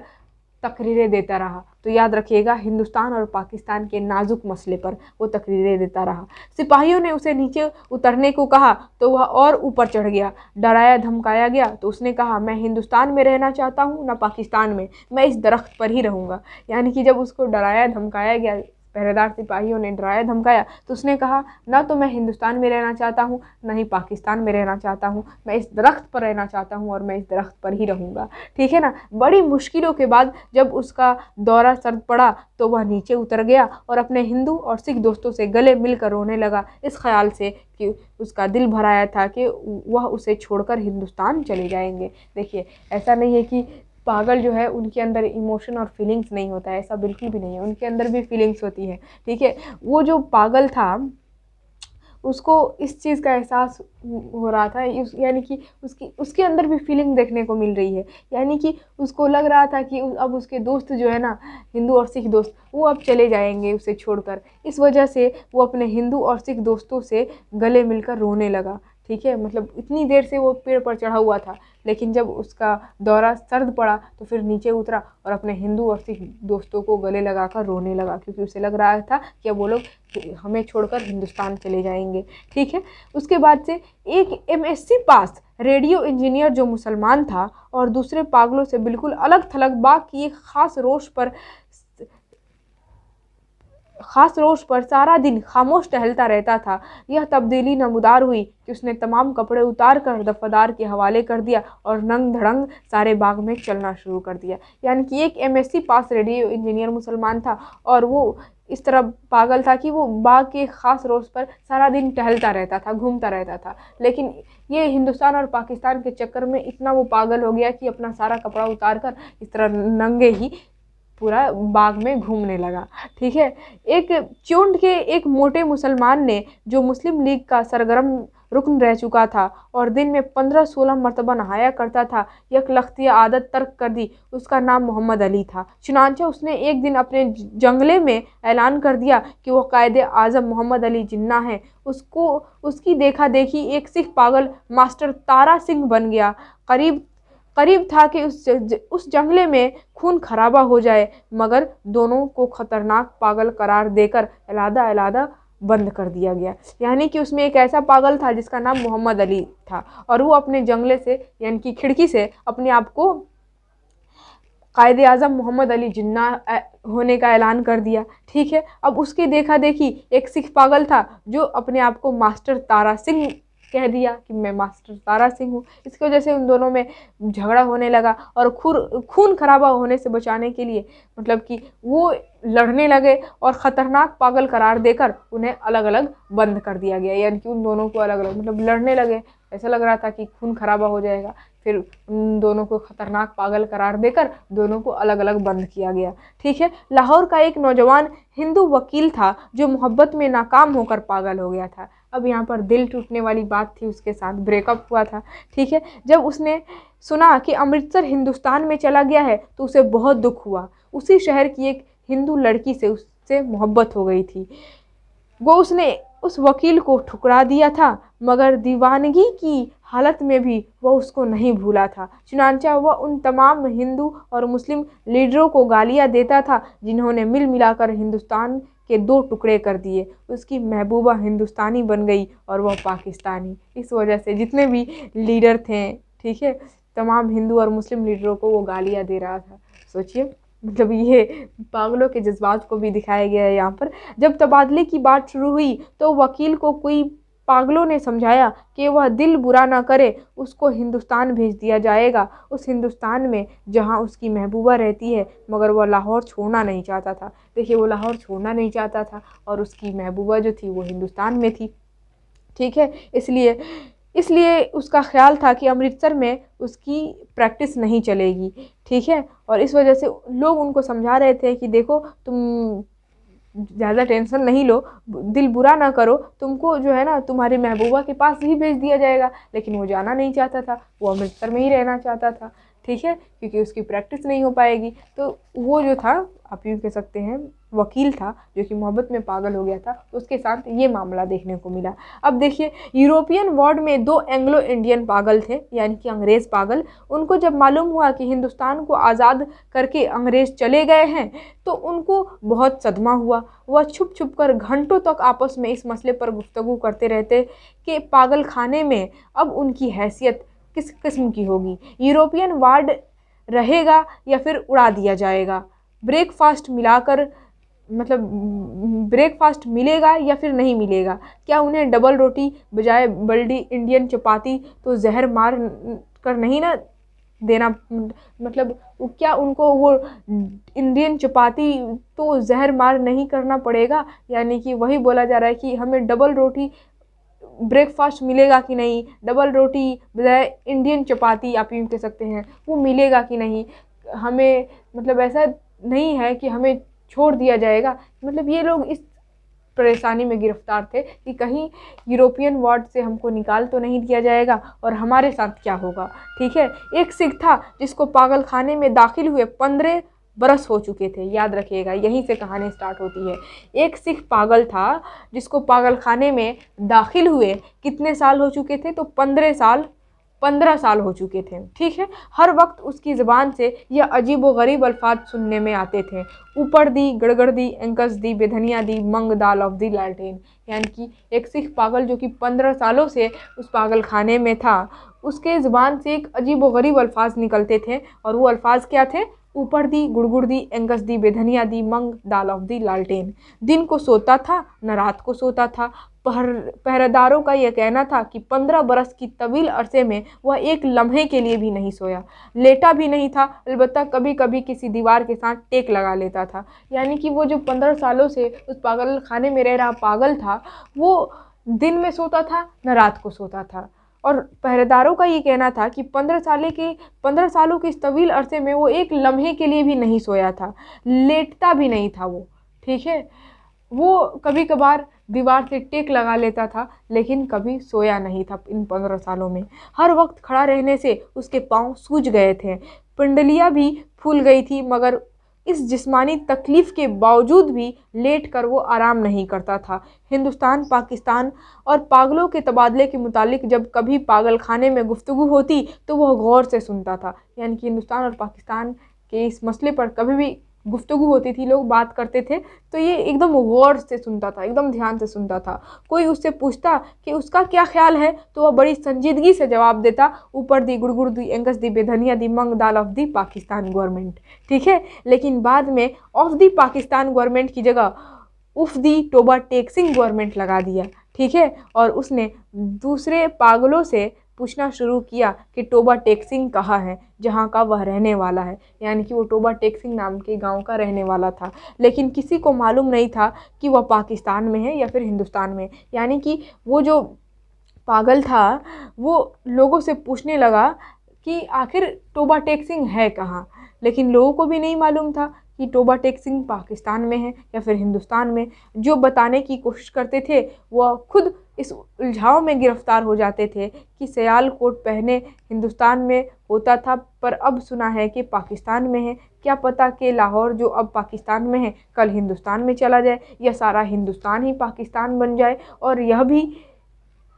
तकरीरें देता रहा तो याद रखिएगा हिंदुस्तान और पाकिस्तान के नाजुक मसले पर वो तकरीरें देता रहा सिपाहियों ने उसे नीचे उतरने को कहा तो वह और ऊपर चढ़ गया डराया धमकाया गया तो उसने कहा मैं हिंदुस्तान में रहना चाहता हूँ ना पाकिस्तान में मैं इस दरख्त पर ही रहूँगा यानी कि जब उसको डराया धमकाया गया पहरेदार सिपाहियों ने डराया धमकाया तो उसने कहा ना तो मैं हिंदुस्तान में रहना चाहता हूँ ना ही पाकिस्तान में रहना चाहता हूँ मैं इस दरख्त पर रहना चाहता हूँ और मैं इस दरख्त पर ही रहूँगा ठीक है ना बड़ी मुश्किलों के बाद जब उसका दौरा सर्द पड़ा तो वह नीचे उतर गया और अपने हिंदू और सिख दोस्तों से गले मिलकर रोने लगा इस ख्याल से कि उसका दिल भराया था कि वह उसे छोड़कर हिंदुस्तान चले जाएंगे देखिए ऐसा नहीं है कि पागल जो है उनके अंदर इमोशन और फीलिंग्स नहीं होता है ऐसा बिल्कुल भी नहीं है उनके अंदर भी फीलिंग्स होती है ठीक है वो जो पागल था उसको इस चीज़ का एहसास हो रहा था यानी कि उसकी उसके अंदर भी फीलिंग देखने को मिल रही है यानी कि उसको लग रहा था कि अब उसके दोस्त जो है ना हिंदू और सिख दोस्त वो अब चले जाएंगे उसे छोड़कर इस वजह से वो अपने हिंदू और सिख दोस्तों से गले मिलकर रोने लगा ठीक है मतलब इतनी देर से वो पेड़ पर चढ़ा हुआ था लेकिन जब उसका दौरा सर्द पड़ा तो फिर नीचे उतरा और अपने हिंदू और सिख दोस्तों को गले लगाकर रोने लगा क्योंकि उसे लग रहा था कि अब वो लोग हमें छोड़कर हिंदुस्तान चले जाएंगे ठीक है उसके बाद से एक एमएससी पास रेडियो इंजीनियर जो मुसलमान था और दूसरे पागलों से बिल्कुल अलग थलग बाग की एक ख़ास रोश पर ख़ास रोज़ पर सारा दिन खामोश टहलता रहता था यह तब्दीली नमदार हुई कि उसने तमाम कपड़े उतार कर दफादार के हवाले कर दिया और नंग धड़ंग सारे बाग में चलना शुरू कर दिया यानी कि एक एमएससी पास रेडियो इंजीनियर मुसलमान था और वो इस तरह पागल था कि वो बाग के ख़ास रोज़ पर सारा दिन टहलता रहता था घूमता रहता था लेकिन ये हिंदुस्तान और पाकिस्तान के चक्कर में इतना वो पागल हो गया कि अपना सारा कपड़ा उतार कर इस तरह नंगे ही पूरा बाग में घूमने लगा ठीक है एक चूंड के एक मोटे मुसलमान ने जो मुस्लिम लीग का सरगर्म रुकन रह चुका था और दिन में पंद्रह सोलह मरतबा नहाया करता था लखती आदत तर्क कर दी उसका नाम मोहम्मद अली था चुनानचा उसने एक दिन अपने जंगले में ऐलान कर दिया कि वह कायद आज़म मोहम्मद अली जिन्ना है उसको उसकी देखा देखी एक सिख पागल मास्टर तारा सिंह बन गया करीब करीब था कि उस उस जंगले में खून खराबा हो जाए मगर दोनों को खतरनाक पागल करार देकर अलादा अलादा बंद कर दिया गया यानी कि उसमें एक ऐसा पागल था जिसका नाम मोहम्मद अली था और वो अपने जंगले से यानी कि खिड़की से अपने आप को कायद अज़म मोहम्मद अली जिन्ना होने का ऐलान कर दिया ठीक है अब उसके देखा देखी एक सिख पागल था जो अपने आप को मास्टर तारा सिंह कह दिया कि मैं मास्टर तारा सिंह हूँ इसकी वजह से उन दोनों में झगड़ा होने लगा और खुर खून खराबा होने से बचाने के लिए मतलब कि वो लड़ने लगे और ख़तरनाक पागल करार देकर उन्हें अलग अलग बंद कर दिया गया यानी कि उन दोनों को अलग अलग मतलब लड़ने लगे ऐसा लग रहा था कि खून खराबा हो जाएगा फिर उन दोनों को ख़तरनाक पागल करार देकर दोनों को अलग अलग बंद किया गया ठीक है लाहौर का एक नौजवान हिंदू वकील था जो मोहब्बत में नाकाम होकर पागल हो गया था अब यहाँ पर दिल टूटने वाली बात थी उसके साथ ब्रेकअप हुआ था ठीक है जब उसने सुना कि अमृतसर हिंदुस्तान में चला गया है तो उसे बहुत दुख हुआ उसी शहर की एक हिंदू लड़की से उससे मोहब्बत हो गई थी वो उसने उस वकील को ठुकरा दिया था मगर दीवानगी की हालत में भी वह उसको नहीं भूला था चुनाचा वह उन तमाम हिंदू और मुस्लिम लीडरों को गालियाँ देता था जिन्होंने मिल मिलाकर हिंदुस्तान के दो टुकड़े कर दिए उसकी महबूबा हिंदुस्तानी बन गई और वह पाकिस्तानी इस वजह से जितने भी लीडर थे ठीक है तमाम हिंदू और मुस्लिम लीडरों को वो गालियाँ दे रहा था सोचिए मतलब ये पागलों के जज्बात को भी दिखाया गया है यहाँ पर जब तबादले की बात शुरू हुई तो वकील को कोई पागलों ने समझाया कि वह दिल बुरा ना करे उसको हिंदुस्तान भेज दिया जाएगा उस हिंदुस्तान में जहाँ उसकी महबूबा रहती है मगर वह लाहौर छोड़ना नहीं चाहता था देखिए वो लाहौर छोड़ना नहीं चाहता था और उसकी महबूबा जो थी वो हिंदुस्तान में थी ठीक है इसलिए इसलिए उसका ख्याल था कि अमृतसर में उसकी प्रैक्टिस नहीं चलेगी ठीक है और इस वजह से लोग उनको समझा रहे थे कि देखो तुम ज़्यादा टेंशन नहीं लो दिल बुरा ना करो तुमको जो है ना तुम्हारे महबूबा के पास ही भेज दिया जाएगा लेकिन वो जाना नहीं चाहता था वो अमृतसर में ही रहना चाहता था ठीक है क्योंकि उसकी प्रैक्टिस नहीं हो पाएगी तो वो जो था आप यूँ कह सकते हैं वकील था जो कि मोहब्बत में पागल हो गया था उसके साथ ये मामला देखने को मिला अब देखिए यूरोपियन वार्ड में दो एंग्लो इंडियन पागल थे यानी कि अंग्रेज़ पागल उनको जब मालूम हुआ कि हिंदुस्तान को आज़ाद करके अंग्रेज़ चले गए हैं तो उनको बहुत सदमा हुआ वह छुप छुप कर घंटों तक आपस में इस मसले पर गुफ्तु करते रहते कि पागल खाने में अब उनकी हैसियत किस किस्म की होगी यूरोपियन वार्ड रहेगा या फिर उड़ा दिया जाएगा ब्रेकफास्ट मिलाकर मतलब ब्रेकफास्ट मिलेगा या फिर नहीं मिलेगा क्या उन्हें डबल रोटी बजाय बल्डी इंडियन चपाती तो जहर मार कर नहीं ना देना मतलब क्या उनको वो इंडियन चपाती तो जहर मार नहीं करना पड़ेगा यानी कि वही बोला जा रहा है कि हमें डबल रोटी ब्रेकफास्ट मिलेगा कि नहीं डबल रोटी बजाय इंडियन चपाती आप यूँ कह सकते हैं वो मिलेगा कि नहीं हमें मतलब ऐसा नहीं है कि हमें छोड़ दिया जाएगा मतलब ये लोग इस परेशानी में गिरफ्तार थे कि कहीं यूरोपियन वार्ड से हमको निकाल तो नहीं दिया जाएगा और हमारे साथ क्या होगा ठीक है एक सिख था जिसको पागल खाने में दाखिल हुए पंद्रह बरस हो चुके थे याद रखिएगा यहीं से कहानी स्टार्ट होती है एक सिख पागल था जिसको पागल खाने में दाखिल हुए कितने साल हो चुके थे तो पंद्रह साल पंद्रह साल हो चुके थे ठीक है हर वक्त उसकी ज़बान से यह अजीब व गरीब अल्फाज सुनने में आते थे ऊपर दी गड़गड़ दी एंकस दी बेधनिया दी मंग दाल ऑफ दी लालटेन यानी कि एक सिख पागल जो कि पंद्रह सालों से उस पागल खाने में था उसके ज़बान से एक अजीब व गरीब अल्फाज निकलते थे और वो अल्फाज क्या थे ऊपर दी गुड़गुड़ दी एंगस दी बेधनिया दी मंग दाल ऑफ दी लालटेन दिन को सोता था न रात को सोता था पहर पहरेदारों का यह कहना था कि पंद्रह बरस की तवील अरसे में वह एक लम्हे के लिए भी नहीं सोया लेटा भी नहीं था अलबत् कभी कभी किसी दीवार के साथ टेक लगा लेता था यानी कि वो जो पंद्रह सालों से उस पागल खाने में रह रहा पागल था वो दिन में सोता था न रात को सोता था और पहरेदारों का ये कहना था कि पंद्रह साले के पंद्रह सालों के इस तवील अरसे में वो एक लम्हे के लिए भी नहीं सोया था लेटता भी नहीं था वो ठीक है वो कभी कभार दीवार से टेक लगा लेता था लेकिन कभी सोया नहीं था इन पंद्रह सालों में हर वक्त खड़ा रहने से उसके पांव सूज गए थे पिंडलियाँ भी फूल गई थी मगर इस जिस्मानी तकलीफ़ के बावजूद भी लेट कर वो आराम नहीं करता था हिंदुस्तान पाकिस्तान और पागलों के तबादले के मुतालिक जब कभी पागल खाने में गुफ्तु होती तो वह गौर से सुनता था यानी कि हिंदुस्तान और पाकिस्तान के इस मसले पर कभी भी गुफ्तु होती थी लोग बात करते थे तो ये एकदम गौर से सुनता था एकदम ध्यान से सुनता था कोई उससे पूछता कि उसका क्या ख्याल है तो वह बड़ी संजीदगी से जवाब देता ऊपर दी गुड़गुड़ दी एंगस दी बेधनिया दी मंग दाल ऑफ दी पाकिस्तान गवर्नमेंट ठीक है लेकिन बाद में ऑफ दी पाकिस्तान गवर्नमेंट की जगह उफ दी टोबा टेक सिंह गवर्नमेंट लगा दिया ठीक है और उसने दूसरे पागलों से पूछना शुरू किया कि टोबा टेक्सिंग कहाँ है जहाँ का वह रहने वाला है यानी कि वो टोबा टेक्सिंग नाम के गांव का रहने वाला था लेकिन किसी को मालूम नहीं था कि वह पाकिस्तान में है या फिर हिंदुस्तान में यानी कि वो जो पागल था वो लोगों से पूछने लगा कि आखिर टोबा टेक्सिंग है कहाँ लेकिन लोगों को भी नहीं मालूम था कि टोबा टेक सिंह पाकिस्तान में है या फिर हिंदुस्तान में जो बताने की कोशिश करते थे वह खुद इस उलझाव में गिरफ्तार हो जाते थे कि सयाल कोट पहने हिंदुस्तान में होता था पर अब सुना है कि पाकिस्तान में है क्या पता कि लाहौर जो अब पाकिस्तान में है कल हिंदुस्तान में चला जाए या सारा हिंदुस्तान ही पाकिस्तान बन जाए और यह भी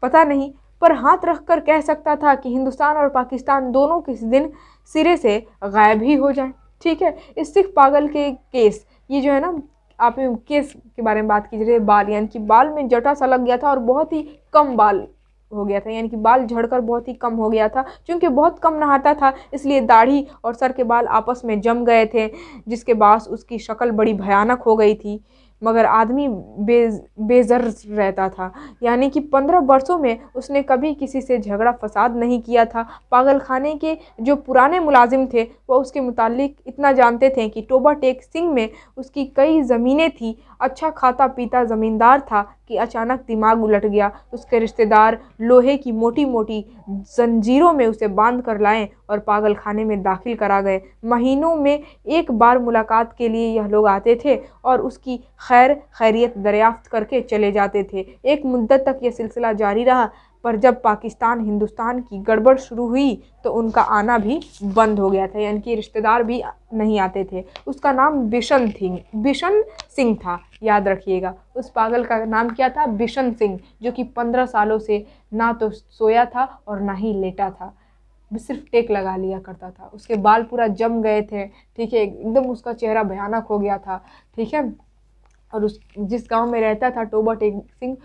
पता नहीं पर हाथ रख कर कह सकता था कि हिंदुस्तान और पाकिस्तान दोनों किस दिन सिरे से गायब ही हो जाए ठीक है इस सिख पागल के केस ये जो है ना आप केस के बारे में बात की बाल यानी कि बाल में जटा सा लग गया था और बहुत ही कम बाल हो गया था यानी कि बाल झड़कर बहुत ही कम हो गया था क्योंकि बहुत कम नहाता था इसलिए दाढ़ी और सर के बाल आपस में जम गए थे जिसके बाद उसकी शक्ल बड़ी भयानक हो गई थी मगर आदमी बे बेजर रहता था यानी कि पंद्रह वर्षों में उसने कभी किसी से झगड़ा फसाद नहीं किया था पागलखाने के जो पुराने मुलाजिम थे वह उसके मुतालिक इतना जानते थे कि टोबा टेक सिंह में उसकी कई ज़मीनें थी अच्छा खाता पीता ज़मींदार था कि अचानक दिमाग उलट गया तो उसके रिश्तेदार लोहे की मोटी मोटी जंजीरों में उसे बांध कर लाए और पागल खाने में दाखिल करा गए महीनों में एक बार मुलाकात के लिए यह लोग आते थे और उसकी खैर खैरियत दरियाफ्त करके चले जाते थे एक मुद्दत तक यह सिलसिला जारी रहा पर जब पाकिस्तान हिंदुस्तान की गड़बड़ शुरू हुई तो उनका आना भी बंद हो गया था यानी कि रिश्तेदार भी नहीं आते थे उसका नाम बिशन थिंग बिशन सिंह था याद रखिएगा उस पागल का नाम क्या था बिशन सिंह जो कि पंद्रह सालों से ना तो सोया था और ना ही लेटा था सिर्फ टेक लगा लिया करता था उसके बाल पूरा जम गए थे ठीक है एकदम उसका चेहरा भयानक हो गया था ठीक है और उस जिस गांव में रहता था टोबा टेक सिंह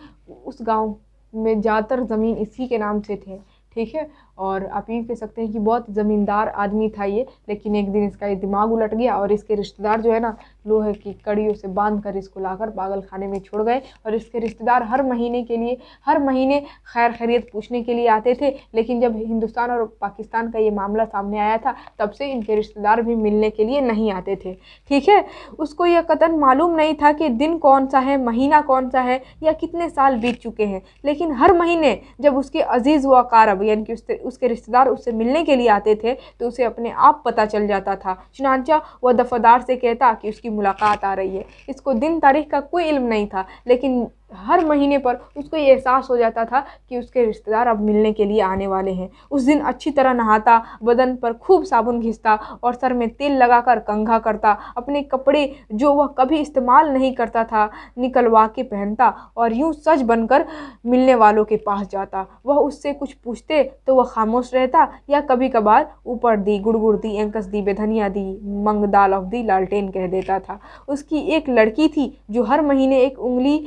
उस गांव में ज़्यादातर ज़मीन इसी के नाम से थे ठीक है और आप ये कह सकते हैं कि बहुत ज़मींदार आदमी था ये लेकिन एक दिन इसका ये दिमाग उलट गया और इसके रिश्तेदार जो है ना लोहे की कड़ियों से बांध कर इसको लाकर पागल खाने में छोड़ गए और इसके रिश्तेदार हर महीने के लिए हर महीने खैर खैरियत पूछने के लिए आते थे लेकिन जब हिंदुस्तान और पाकिस्तान का ये मामला सामने आया था तब से इनके रिश्तेदार भी मिलने के लिए नहीं आते थे ठीक है उसको यह कतन मालूम नहीं था कि दिन कौन सा है महीना कौन सा है या कितने साल बीत चुके हैं लेकिन हर महीने जब उसके अजीज़ व कारब यानी कि उसके रिश्तेदार उससे मिलने के लिए आते थे तो उसे अपने आप पता चल जाता था चुनाचा वह दफादार से कहता कि उसकी मुलाकात आ रही है इसको दिन तारीख का कोई इल्म नहीं था लेकिन हर महीने पर उसको ये एहसास हो जाता था कि उसके रिश्तेदार अब मिलने के लिए आने वाले हैं उस दिन अच्छी तरह नहाता बदन पर खूब साबुन घिसता और सर में तेल लगाकर कंघा करता अपने कपड़े जो वह कभी इस्तेमाल नहीं करता था निकलवा के पहनता और यूँ सच बनकर मिलने वालों के पास जाता वह उससे कुछ पूछते तो वह खामोश रहता या कभी कभार ऊपर दी गुड़गुड़ दी एंकस दी बेधनिया दी मंग दाल ऑफ दी लालटेन कह देता था उसकी एक लड़की थी जो हर महीने एक उंगली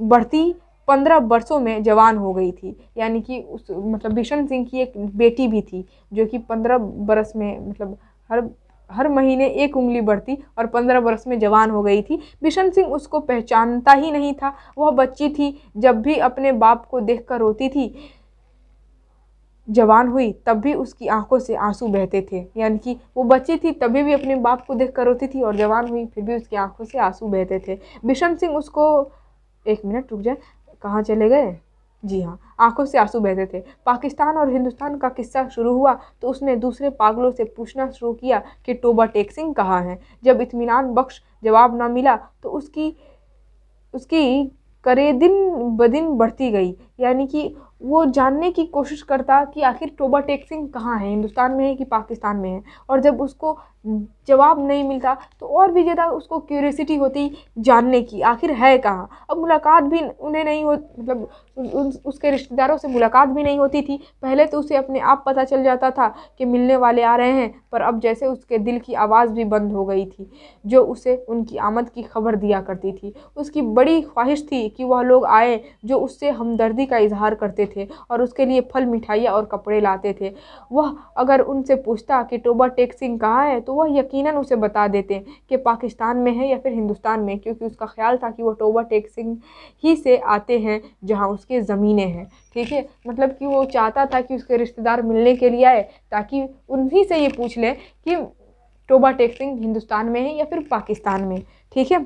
बढ़ती पंद्रह वर्षों में जवान हो गई थी यानी कि उस मतलब बिशन सिंह की एक बेटी भी थी जो कि पंद्रह बरस में मतलब हर हर महीने एक उंगली बढ़ती और पंद्रह वर्ष में जवान हो गई थी बिशन सिंह उसको पहचानता ही नहीं था वह बच्ची थी जब भी अपने बाप को देख रोती थी जवान हुई तब भी उसकी आंखों से आंसू बहते थे यानी कि वो बच्ची थी तभी भी अपने बाप को देख कर रोती थी और जवान हुई फिर भी उसकी आंखों से आंसू बहते थे बिशन सिंह उसको एक मिनट रुक जाए कहाँ चले गए जी हाँ आंखों से आंसू बहते थे पाकिस्तान और हिंदुस्तान का किस्सा शुरू हुआ तो उसने दूसरे पागलों से पूछना शुरू किया कि टोबा टेक सिंह कहाँ हैं जब इतमान बख्श जवाब ना मिला तो उसकी उसकी करे दिन ब दिन बढ़ती गई यानी कि वो जानने की कोशिश करता कि आखिर टोबा टेक सिंह कहाँ है हिंदुस्तान में है कि पाकिस्तान में है और जब उसको जवाब नहीं मिलता तो और भी ज़्यादा उसको क्यूरियसिटी होती जानने की आखिर है कहाँ अब मुलाकात भी उन्हें नहीं हो मतलब उन, उसके रिश्तेदारों से मुलाकात भी नहीं होती थी पहले तो उसे अपने आप पता चल जाता था कि मिलने वाले आ रहे हैं पर अब जैसे उसके दिल की आवाज़ भी बंद हो गई थी जो उसे उनकी आमद की खबर दिया करती थी उसकी बड़ी ख्वाहिश थी कि वह लोग आए जो उससे हमदर्दी का इजहार करते थे और उसके लिए फल मिठाइयाँ और कपड़े लाते थे वह अगर उनसे पूछता कि टोबा टेक सिंह कहाँ है तो वह यकीनन उसे बता देते कि पाकिस्तान में है या फिर हिंदुस्तान में क्योंकि उसका ख्याल था कि वो टोबा टेक सिंह ही से आते हैं जहाँ उसके ज़मीनें हैं ठीक है मतलब कि वो चाहता था कि उसके रिश्तेदार मिलने के लिए आए ताकि उन्हीं से ये पूछ लें कि टोबा टेक सिंह हिंदुस्तान में है या फिर पाकिस्तान में ठीक है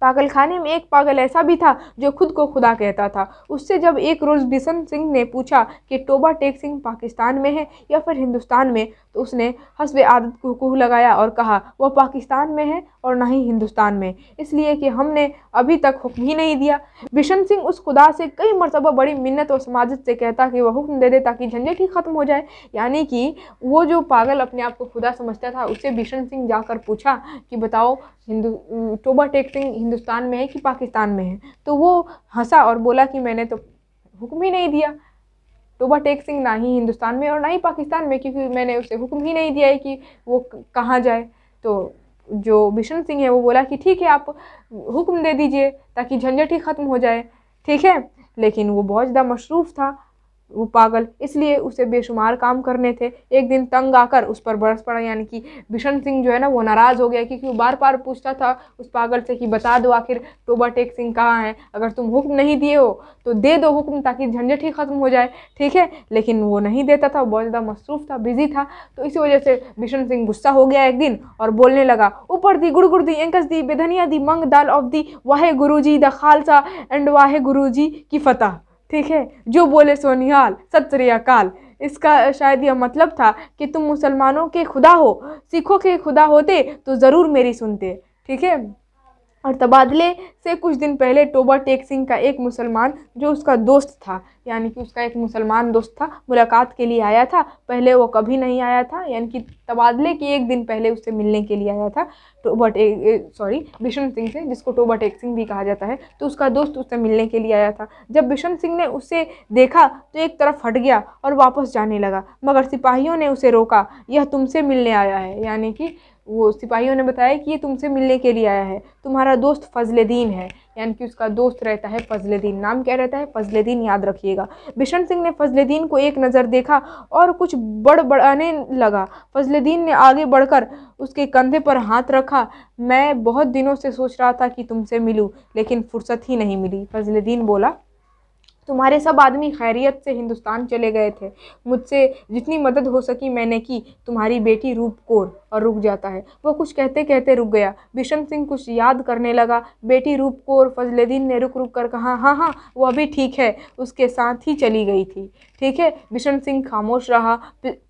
पागल खाने में एक पागल ऐसा भी था जो खुद को खुदा कहता था उससे जब एक रोज़ बिशन सिंह ने पूछा कि टोबा टेक सिंह पाकिस्तान में है या फिर हिंदुस्तान में तो उसने हसब आदत को हुकूह लगाया और कहा वह पाकिस्तान में है और ना ही हिंदुस्तान में इसलिए कि हमने अभी तक हुक्म ही नहीं दिया बिशन सिंह उस खुदा से कई मरतबा बड़ी मिन्नत और समाजत से कहता कि वह हुक्म दे दे ताकि झंझट ही ख़त्म हो जाए यानी कि वो जो पागल अपने आप को खुदा समझता था उससे बिशन सिंह जाकर पूछा कि बताओ हिंदू टोबा टेक सिंह हिंदुस्तान में है कि पाकिस्तान में है तो वो हंसा और बोला कि मैंने तो हुक्म ही नहीं दिया टोबा तो टेक सिंह ना ही हिंदुस्तान में और ना ही पाकिस्तान में क्योंकि मैंने उसे हुक्म ही नहीं दिया है कि वो कहाँ जाए तो जो बिशन सिंह है वो बोला कि ठीक है आप हुक्म दे दीजिए ताकि झंझट ही ख़त्म हो जाए ठीक है लेकिन वो बहुत ज़्यादा मशरूफ़ था वो पागल इसलिए उसे बेशुमार काम करने थे एक दिन तंग आकर उस पर बरस पड़ा यानी कि बिशन सिंह जो है ना वो नाराज़ हो गया क्योंकि वो बार बार पूछता था उस पागल से कि बता दो आखिर टोबा टेक सिंह कहाँ है अगर तुम हुक्म नहीं दिए हो तो दे दो हुक्म ताकि झंझट ही ख़त्म हो जाए ठीक है लेकिन वो नहीं देता था बहुत ज़्यादा मसरूफ़ था बिज़ी था तो इसी वजह से बिशन सिंह गुस्सा हो गया एक दिन और बोलने लगा ऊपर दी गुड़ गुड़ दी एंकस दी बेधनिया दी मंग दाल ऑफ दी Waheguru ji the Khalsa and Waheguru ji की फ़तेह ठीक है जो बोले सोनिहाल सत अकाल इसका शायद यह मतलब था कि तुम मुसलमानों के खुदा हो सिखों के खुदा होते तो ज़रूर मेरी सुनते ठीक है और तबादले से कुछ दिन पहले टोबा टेक सिंह का एक मुसलमान जो उसका दोस्त था यानी कि उसका एक मुसलमान दोस्त था मुलाकात के लिए आया था पहले वो कभी नहीं आया था यानी कि तबादले के एक दिन पहले उससे मिलने के लिए आया था टोबा टेक सॉरी बिशन सिंह से जिसको टोबा टेक सिंह भी कहा जाता है तो उसका दोस्त उससे मिलने के लिए आया था जब बिशन सिंह ने उसे देखा तो एक तरफ हट गया और वापस जाने लगा मगर सिपाहियों ने उसे रोका यह तुमसे मिलने आया है यानी कि वो सिपाहियों ने बताया कि ये तुमसे मिलने के लिए आया है तुम्हारा दोस्त फजलद्दीन है यानी कि उसका दोस्त रहता है फजलद्दीन नाम क्या रहता है फजलद्दीन याद रखिएगा बिशन सिंह ने फजलद्दीन को एक नज़र देखा और कुछ बड़ बड़ाने लगा फजलद्दीन ने आगे बढ़कर उसके कंधे पर हाथ रखा मैं बहुत दिनों से सोच रहा था कि तुमसे मिलूँ लेकिन फुर्सत ही नहीं मिली फजलद्दीन बोला तुम्हारे सब आदमी खैरियत से हिंदुस्तान चले गए थे मुझसे जितनी मदद हो सकी मैंने की तुम्हारी बेटी रूप कौर और रुक जाता है वो कुछ कहते कहते रुक गया बिशन सिंह कुछ याद करने लगा बेटी रूप को और फजलुद्दीन ने रुक रुक कर कहा हाँ हाँ वो भी ठीक है उसके साथ ही चली गई थी ठीक है बिशन सिंह खामोश रहा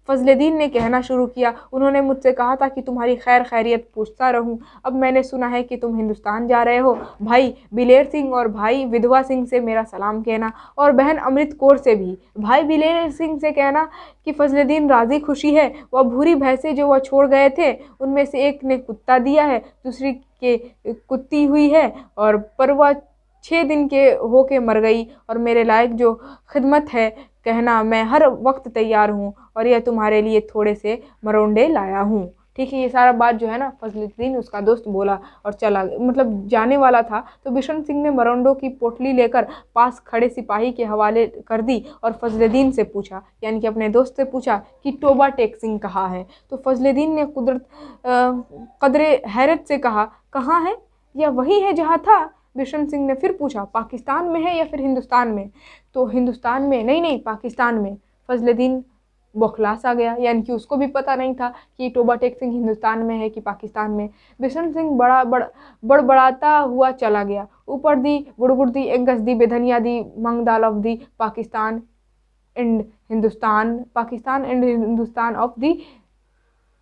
फजलुद्दीन ने कहना शुरू किया उन्होंने मुझसे कहा था कि तुम्हारी खैर खैरियत पूछता रहूं अब मैंने सुना है कि तुम हिंदुस्तान जा रहे हो भाई बिलेर सिंह और भाई विधवा सिंह से मेरा सलाम कहना और बहन अमृत कौर से भी भाई बिलेर सिंह से कहना कि फजलुद्दीन राज़ी खुशी है वह भूरी भैंसे जो वह छोड़ गए थे उनमें से एक ने कुत्ता दिया है दूसरी के कुत्ती हुई है और पर वह छः दिन के हो के मर गई और मेरे लायक जो खिदमत है कहना मैं हर वक्त तैयार हूँ और यह तुम्हारे लिए थोड़े से मरोंडे लाया हूँ ठीक है ये सारा बात जो है ना फजलुद्दीन उसका दोस्त बोला और चला मतलब जाने वाला था तो बिशन सिंह ने मरोंडो की पोटली लेकर पास खड़े सिपाही के हवाले कर दी और फजलुद्दीन से पूछा यानी कि अपने दोस्त से पूछा कि टोबा टेक सिंह कहाँ है तो फजलुद्दीन ने कुदरत कदरे हैरत से कहा कहाँ है या वही है जहाँ था बिशन सिंह ने फिर पूछा पाकिस्तान में है या फिर हिंदुस्तान में तो हिंदुस्तान में नहीं नहीं पाकिस्तान में फजलुद्दीन बौखलास आ गया यानी कि उसको भी पता नहीं था कि टोबा टेक सिंह हिंदुस्तान में है कि पाकिस्तान में बिशन सिंह बड़ा बड़ बड़बड़ाता हुआ चला गया ऊपर दी गुड़गुड़ दी एंगस दी बेधनिया दी ऑफ दी Pakistan and Hindustan Pakistan and Hindustan of दी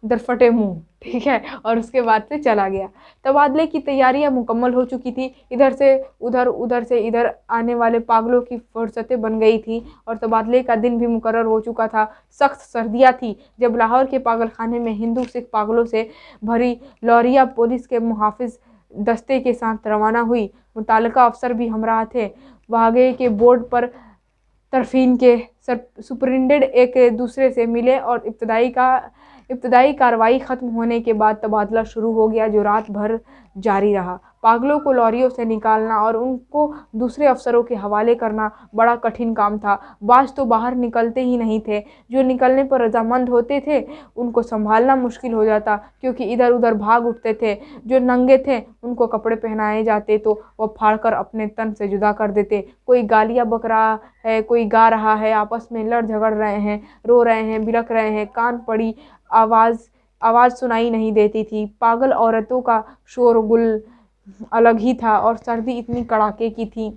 दरफटे मुंह ठीक है और उसके बाद से चला गया तबादले की तैयारियां मुकम्मल हो चुकी थी इधर से उधर उधर से इधर आने वाले पागलों की फुर्सतें बन गई थी और तबादले का दिन भी मुकर हो चुका था सख्त सर्दियां थी जब लाहौर के पागल खाने में हिंदू सिख पागलों से भरी लौरिया पुलिस के मुहाफ़ दस्ते के साथ रवाना हुई मुतल अफसर भी हमरा थे वागे के बोर्ड पर तरफीन के सुपरिटेंडेंट एक दूसरे से मिले और इब्तदाई का इब्तदाई कार्रवाई ख़त्म होने के बाद तबादला शुरू हो गया जो रात भर जारी रहा पागलों को लॉरियों से निकालना और उनको दूसरे अफसरों के हवाले करना बड़ा कठिन काम था बाज तो बाहर निकलते ही नहीं थे जो निकलने पर रजामंद होते थे उनको संभालना मुश्किल हो जाता क्योंकि इधर उधर भाग उठते थे जो नंगे थे उनको कपड़े पहनाए जाते तो वह फाड़ कर अपने तन से जुदा कर देते कोई गालियाँ बक रहा है कोई गा रहा है आपस में लड़ झगड़ रहे हैं रो रहे हैं बिलख रहे हैं कान पड़ी आवाज़ आवाज़ सुनाई नहीं देती थी पागल औरतों का शोरगुल अलग ही था और सर्दी इतनी कड़ाके की थी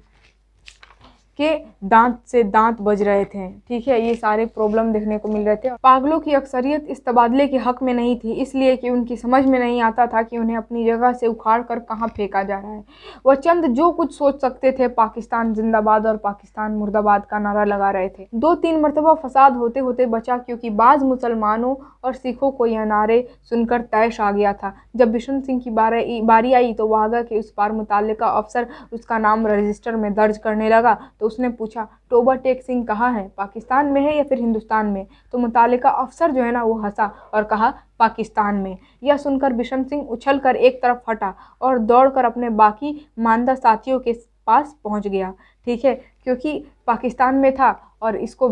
के दांत से दांत बज रहे थे ठीक है ये सारे प्रॉब्लम देखने को मिल रहे थे पागलों की अक्सरियत इस तबादले के हक में नहीं थी इसलिए कि उनकी समझ में नहीं आता था कि उन्हें अपनी जगह से उखाड़ कर कहाँ फेंका जा रहा है वह चंद जो कुछ सोच सकते थे पाकिस्तान जिंदाबाद और पाकिस्तान मुर्दाबाद का नारा लगा रहे थे दो तीन मरतबा फसाद होते होते बचा क्योंकि बाज़ मुसलमानों और सिखों को यह नारे सुनकर तैश आ गया था जब बिशन सिंह की बारी आई तो वाहगा के उस पार मुतल अफसर उसका नाम रजिस्टर में दर्ज करने लगा तो उसने पूछा टोबा टेक सिंह कहाँ है पाकिस्तान में है या फिर हिंदुस्तान में तो मुतल अफसर जो है ना वो हंसा और कहा पाकिस्तान में यह सुनकर बिशन सिंह उछल कर एक तरफ हटा और दौड़कर अपने बाकी मानदा साथियों के पास पहुंच गया ठीक है क्योंकि पाकिस्तान में था और इसको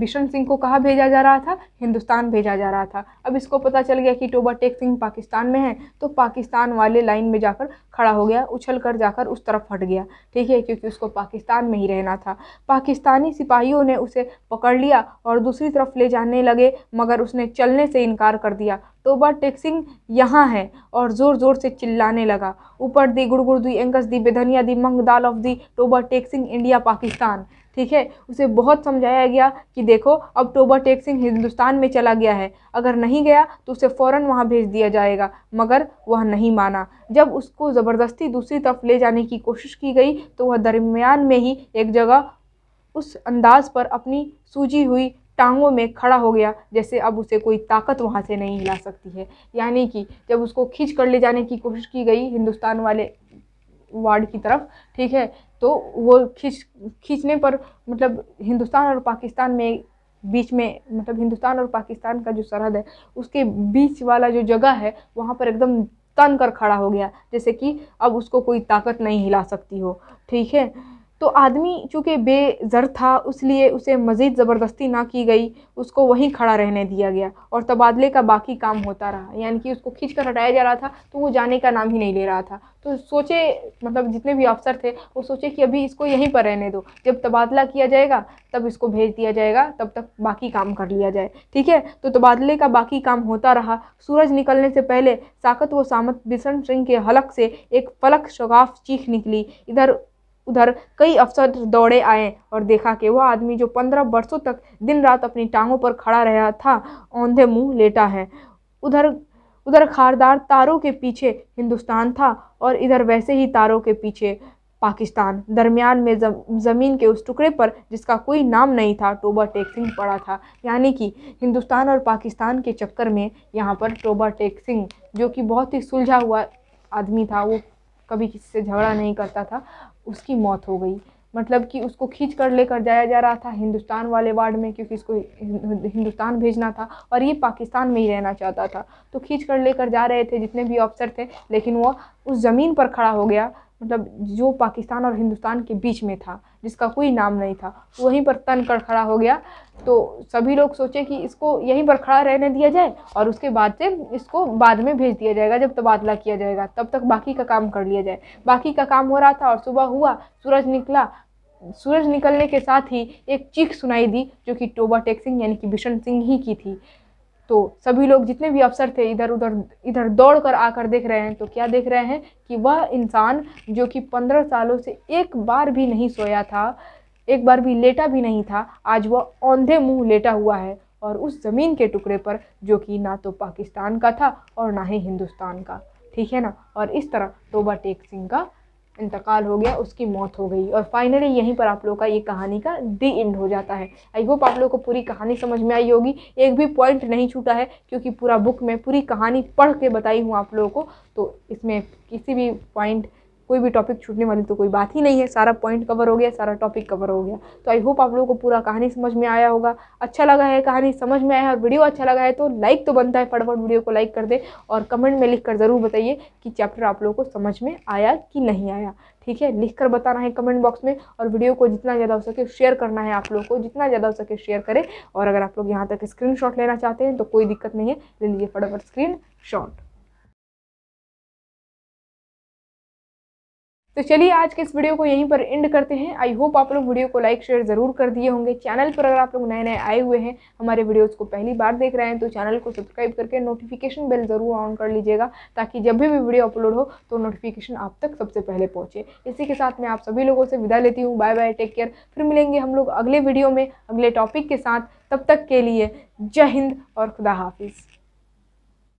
बिशन सिंह को कहाँ भेजा जा रहा था हिंदुस्तान भेजा जा रहा था अब इसको पता चल गया कि टोबा टेक सिंह पाकिस्तान में है तो पाकिस्तान वाले लाइन में जाकर खड़ा हो गया उछल कर जाकर उस तरफ हट गया ठीक है क्योंकि उसको पाकिस्तान में ही रहना था पाकिस्तानी सिपाहियों ने उसे पकड़ लिया और दूसरी तरफ ले जाने लगे मगर उसने चलने से इनकार कर दिया टोबा टेक सिंह यहाँ है और ज़ोर ज़ोर से चिल्लाने लगा ऊपर दी गुड़गुड़ दी एंगस दी बेधनिया दी मंग दाल ऑफ दी टोबा टेक सिंह इंडिया पाकिस्तान ठीक है उसे बहुत समझाया गया कि देखो अब टोबा टैक्सिंग हिंदुस्तान में चला गया है अगर नहीं गया तो उसे फ़ौर वहाँ भेज दिया जाएगा मगर वह नहीं माना जब उसको ज़बरदस्ती दूसरी तरफ ले जाने की कोशिश की गई तो वह दरमियान में ही एक जगह उस अंदाज पर अपनी सूझी हुई टांगों में खड़ा हो गया जैसे अब उसे कोई ताकत वहाँ से नहीं हिला सकती है यानी कि जब उसको खींच कर ले जाने की कोशिश की गई हिंदुस्तान वाले वार्ड की तरफ ठीक है तो वो खींच खींचने पर मतलब हिंदुस्तान और पाकिस्तान में बीच में मतलब हिंदुस्तान और पाकिस्तान का जो सरहद है उसके बीच वाला जो जगह है वहाँ पर एकदम तन कर खड़ा हो गया जैसे कि अब उसको कोई ताकत नहीं हिला सकती हो ठीक है तो आदमी चूँकि बेज़र था उसलिए उसे मज़ीद ज़बरदस्ती ना की गई उसको वहीं खड़ा रहने दिया गया और तबादले का बाकी काम होता रहा यानी कि उसको खींच कर हटाया जा रहा था तो वो जाने का नाम ही नहीं ले रहा था तो सोचे मतलब जितने भी अफसर थे वो सोचे कि अभी इसको यहीं पर रहने दो जब तबादला किया जाएगा तब इसको भेज दिया जाएगा तब तक बाकी काम कर लिया जाए ठीक है तो तबादले का बाकी काम होता रहा सूरज निकलने से पहले साकत व सामत बिशन सिंह के हलक से एक फलक शगाफ चीख निकली इधर उधर कई अफसर दौड़े आए और देखा कि वह आदमी जो पंद्रह वर्षों तक दिन रात अपनी टांगों पर खड़ा रहा था औंधे मुंह लेटा है उधर उधर खारदार तारों के पीछे हिंदुस्तान था और इधर वैसे ही तारों के पीछे पाकिस्तान दरमियान में ज़मीन के उस टुकड़े पर जिसका कोई नाम नहीं था टोबा टेक सिंह पड़ा था यानी कि हिंदुस्तान और पाकिस्तान के चक्कर में यहाँ पर टोबा टेक सिंह जो कि बहुत ही सुलझा हुआ आदमी था वो कभी किसी से झगड़ा नहीं करता था उसकी मौत हो गई मतलब कि उसको खींच कर लेकर जाया जा रहा था हिंदुस्तान वाले वार्ड में क्योंकि इसको हिंदुस्तान भेजना था और ये पाकिस्तान में ही रहना चाहता था तो खींच कर लेकर जा रहे थे जितने भी अफसर थे लेकिन वह उस ज़मीन पर खड़ा हो गया मतलब जो पाकिस्तान और हिंदुस्तान के बीच में था जिसका कोई नाम नहीं था वहीं पर तन कर खड़ा हो गया तो सभी लोग सोचे कि इसको यहीं पर खड़ा रहने दिया जाए और उसके बाद से इसको बाद में भेज दिया जाएगा जब तबादला किया जाएगा तब तक बाकी का काम कर लिया जाए बाकी का काम हो रहा था और सुबह हुआ सूरज निकला सूरज निकलने के साथ ही एक चीख सुनाई दी जो कि टोबा टैक्सिंग यानी कि बिशन सिंह ही की थी तो सभी लोग जितने भी अफसर थे इधर उधर इधर दौड़ कर आकर देख रहे हैं तो क्या देख रहे हैं कि वह इंसान जो कि पंद्रह सालों से एक बार भी नहीं सोया था एक बार भी लेटा भी नहीं था आज वह औंधे मुंह लेटा हुआ है और उस ज़मीन के टुकड़े पर जो कि ना तो पाकिस्तान का था और ना ही हिंदुस्तान का ठीक है ना और इस तरह तोबा टेक सिंह का इंतकाल हो गया उसकी मौत हो गई और फाइनली यहीं पर आप लोग का ये कहानी का दी एंड हो जाता है आई होप आप लोग को पूरी कहानी समझ में आई होगी एक भी पॉइंट नहीं छूटा है क्योंकि पूरा बुक में पूरी कहानी पढ़ के बताई हूँ आप लोगों को तो इसमें किसी भी पॉइंट कोई भी टॉपिक छूटने वाली तो कोई बात ही नहीं है सारा पॉइंट कवर हो गया सारा टॉपिक कवर हो गया तो आई होप आप लोगों को पूरा कहानी समझ में आया होगा अच्छा लगा है कहानी समझ में आया है और वीडियो अच्छा लगा है तो लाइक तो बनता है फटाफट वीडियो को लाइक कर दे और कमेंट में लिख कर ज़रूर बताइए कि चैप्टर आप लोगों को समझ में आया कि नहीं आया ठीक है लिख कर बताना है कमेंट बॉक्स में और वीडियो को जितना ज़्यादा हो सके शेयर करना है आप लोगों को जितना ज़्यादा हो सके शेयर करें और अगर आप लोग यहाँ तक स्क्रीनशॉट लेना चाहते हैं तो कोई दिक्कत नहीं है ले लीजिए फटाफट स्क्रीन शॉट तो चलिए आज के इस वीडियो को यहीं पर एंड करते हैं आई होप आप लोग वीडियो को लाइक शेयर ज़रूर कर दिए होंगे चैनल पर अगर आप लोग नए नए आए हुए हैं हमारे वीडियोज़ को पहली बार देख रहे हैं तो चैनल को सब्सक्राइब करके नोटिफिकेशन बेल ज़रूर ऑन कर लीजिएगा ताकि जब भी भी वीडियो अपलोड हो तो नोटिफिकेशन आप तक सबसे पहले पहुँचे इसी के साथ मैं आप सभी लोगों से विदा लेती हूँ बाय बाय टेक केयर फिर मिलेंगे हम लोग अगले वीडियो में अगले टॉपिक के साथ तब तक के लिए जय हिंद और खुदा हाफिज़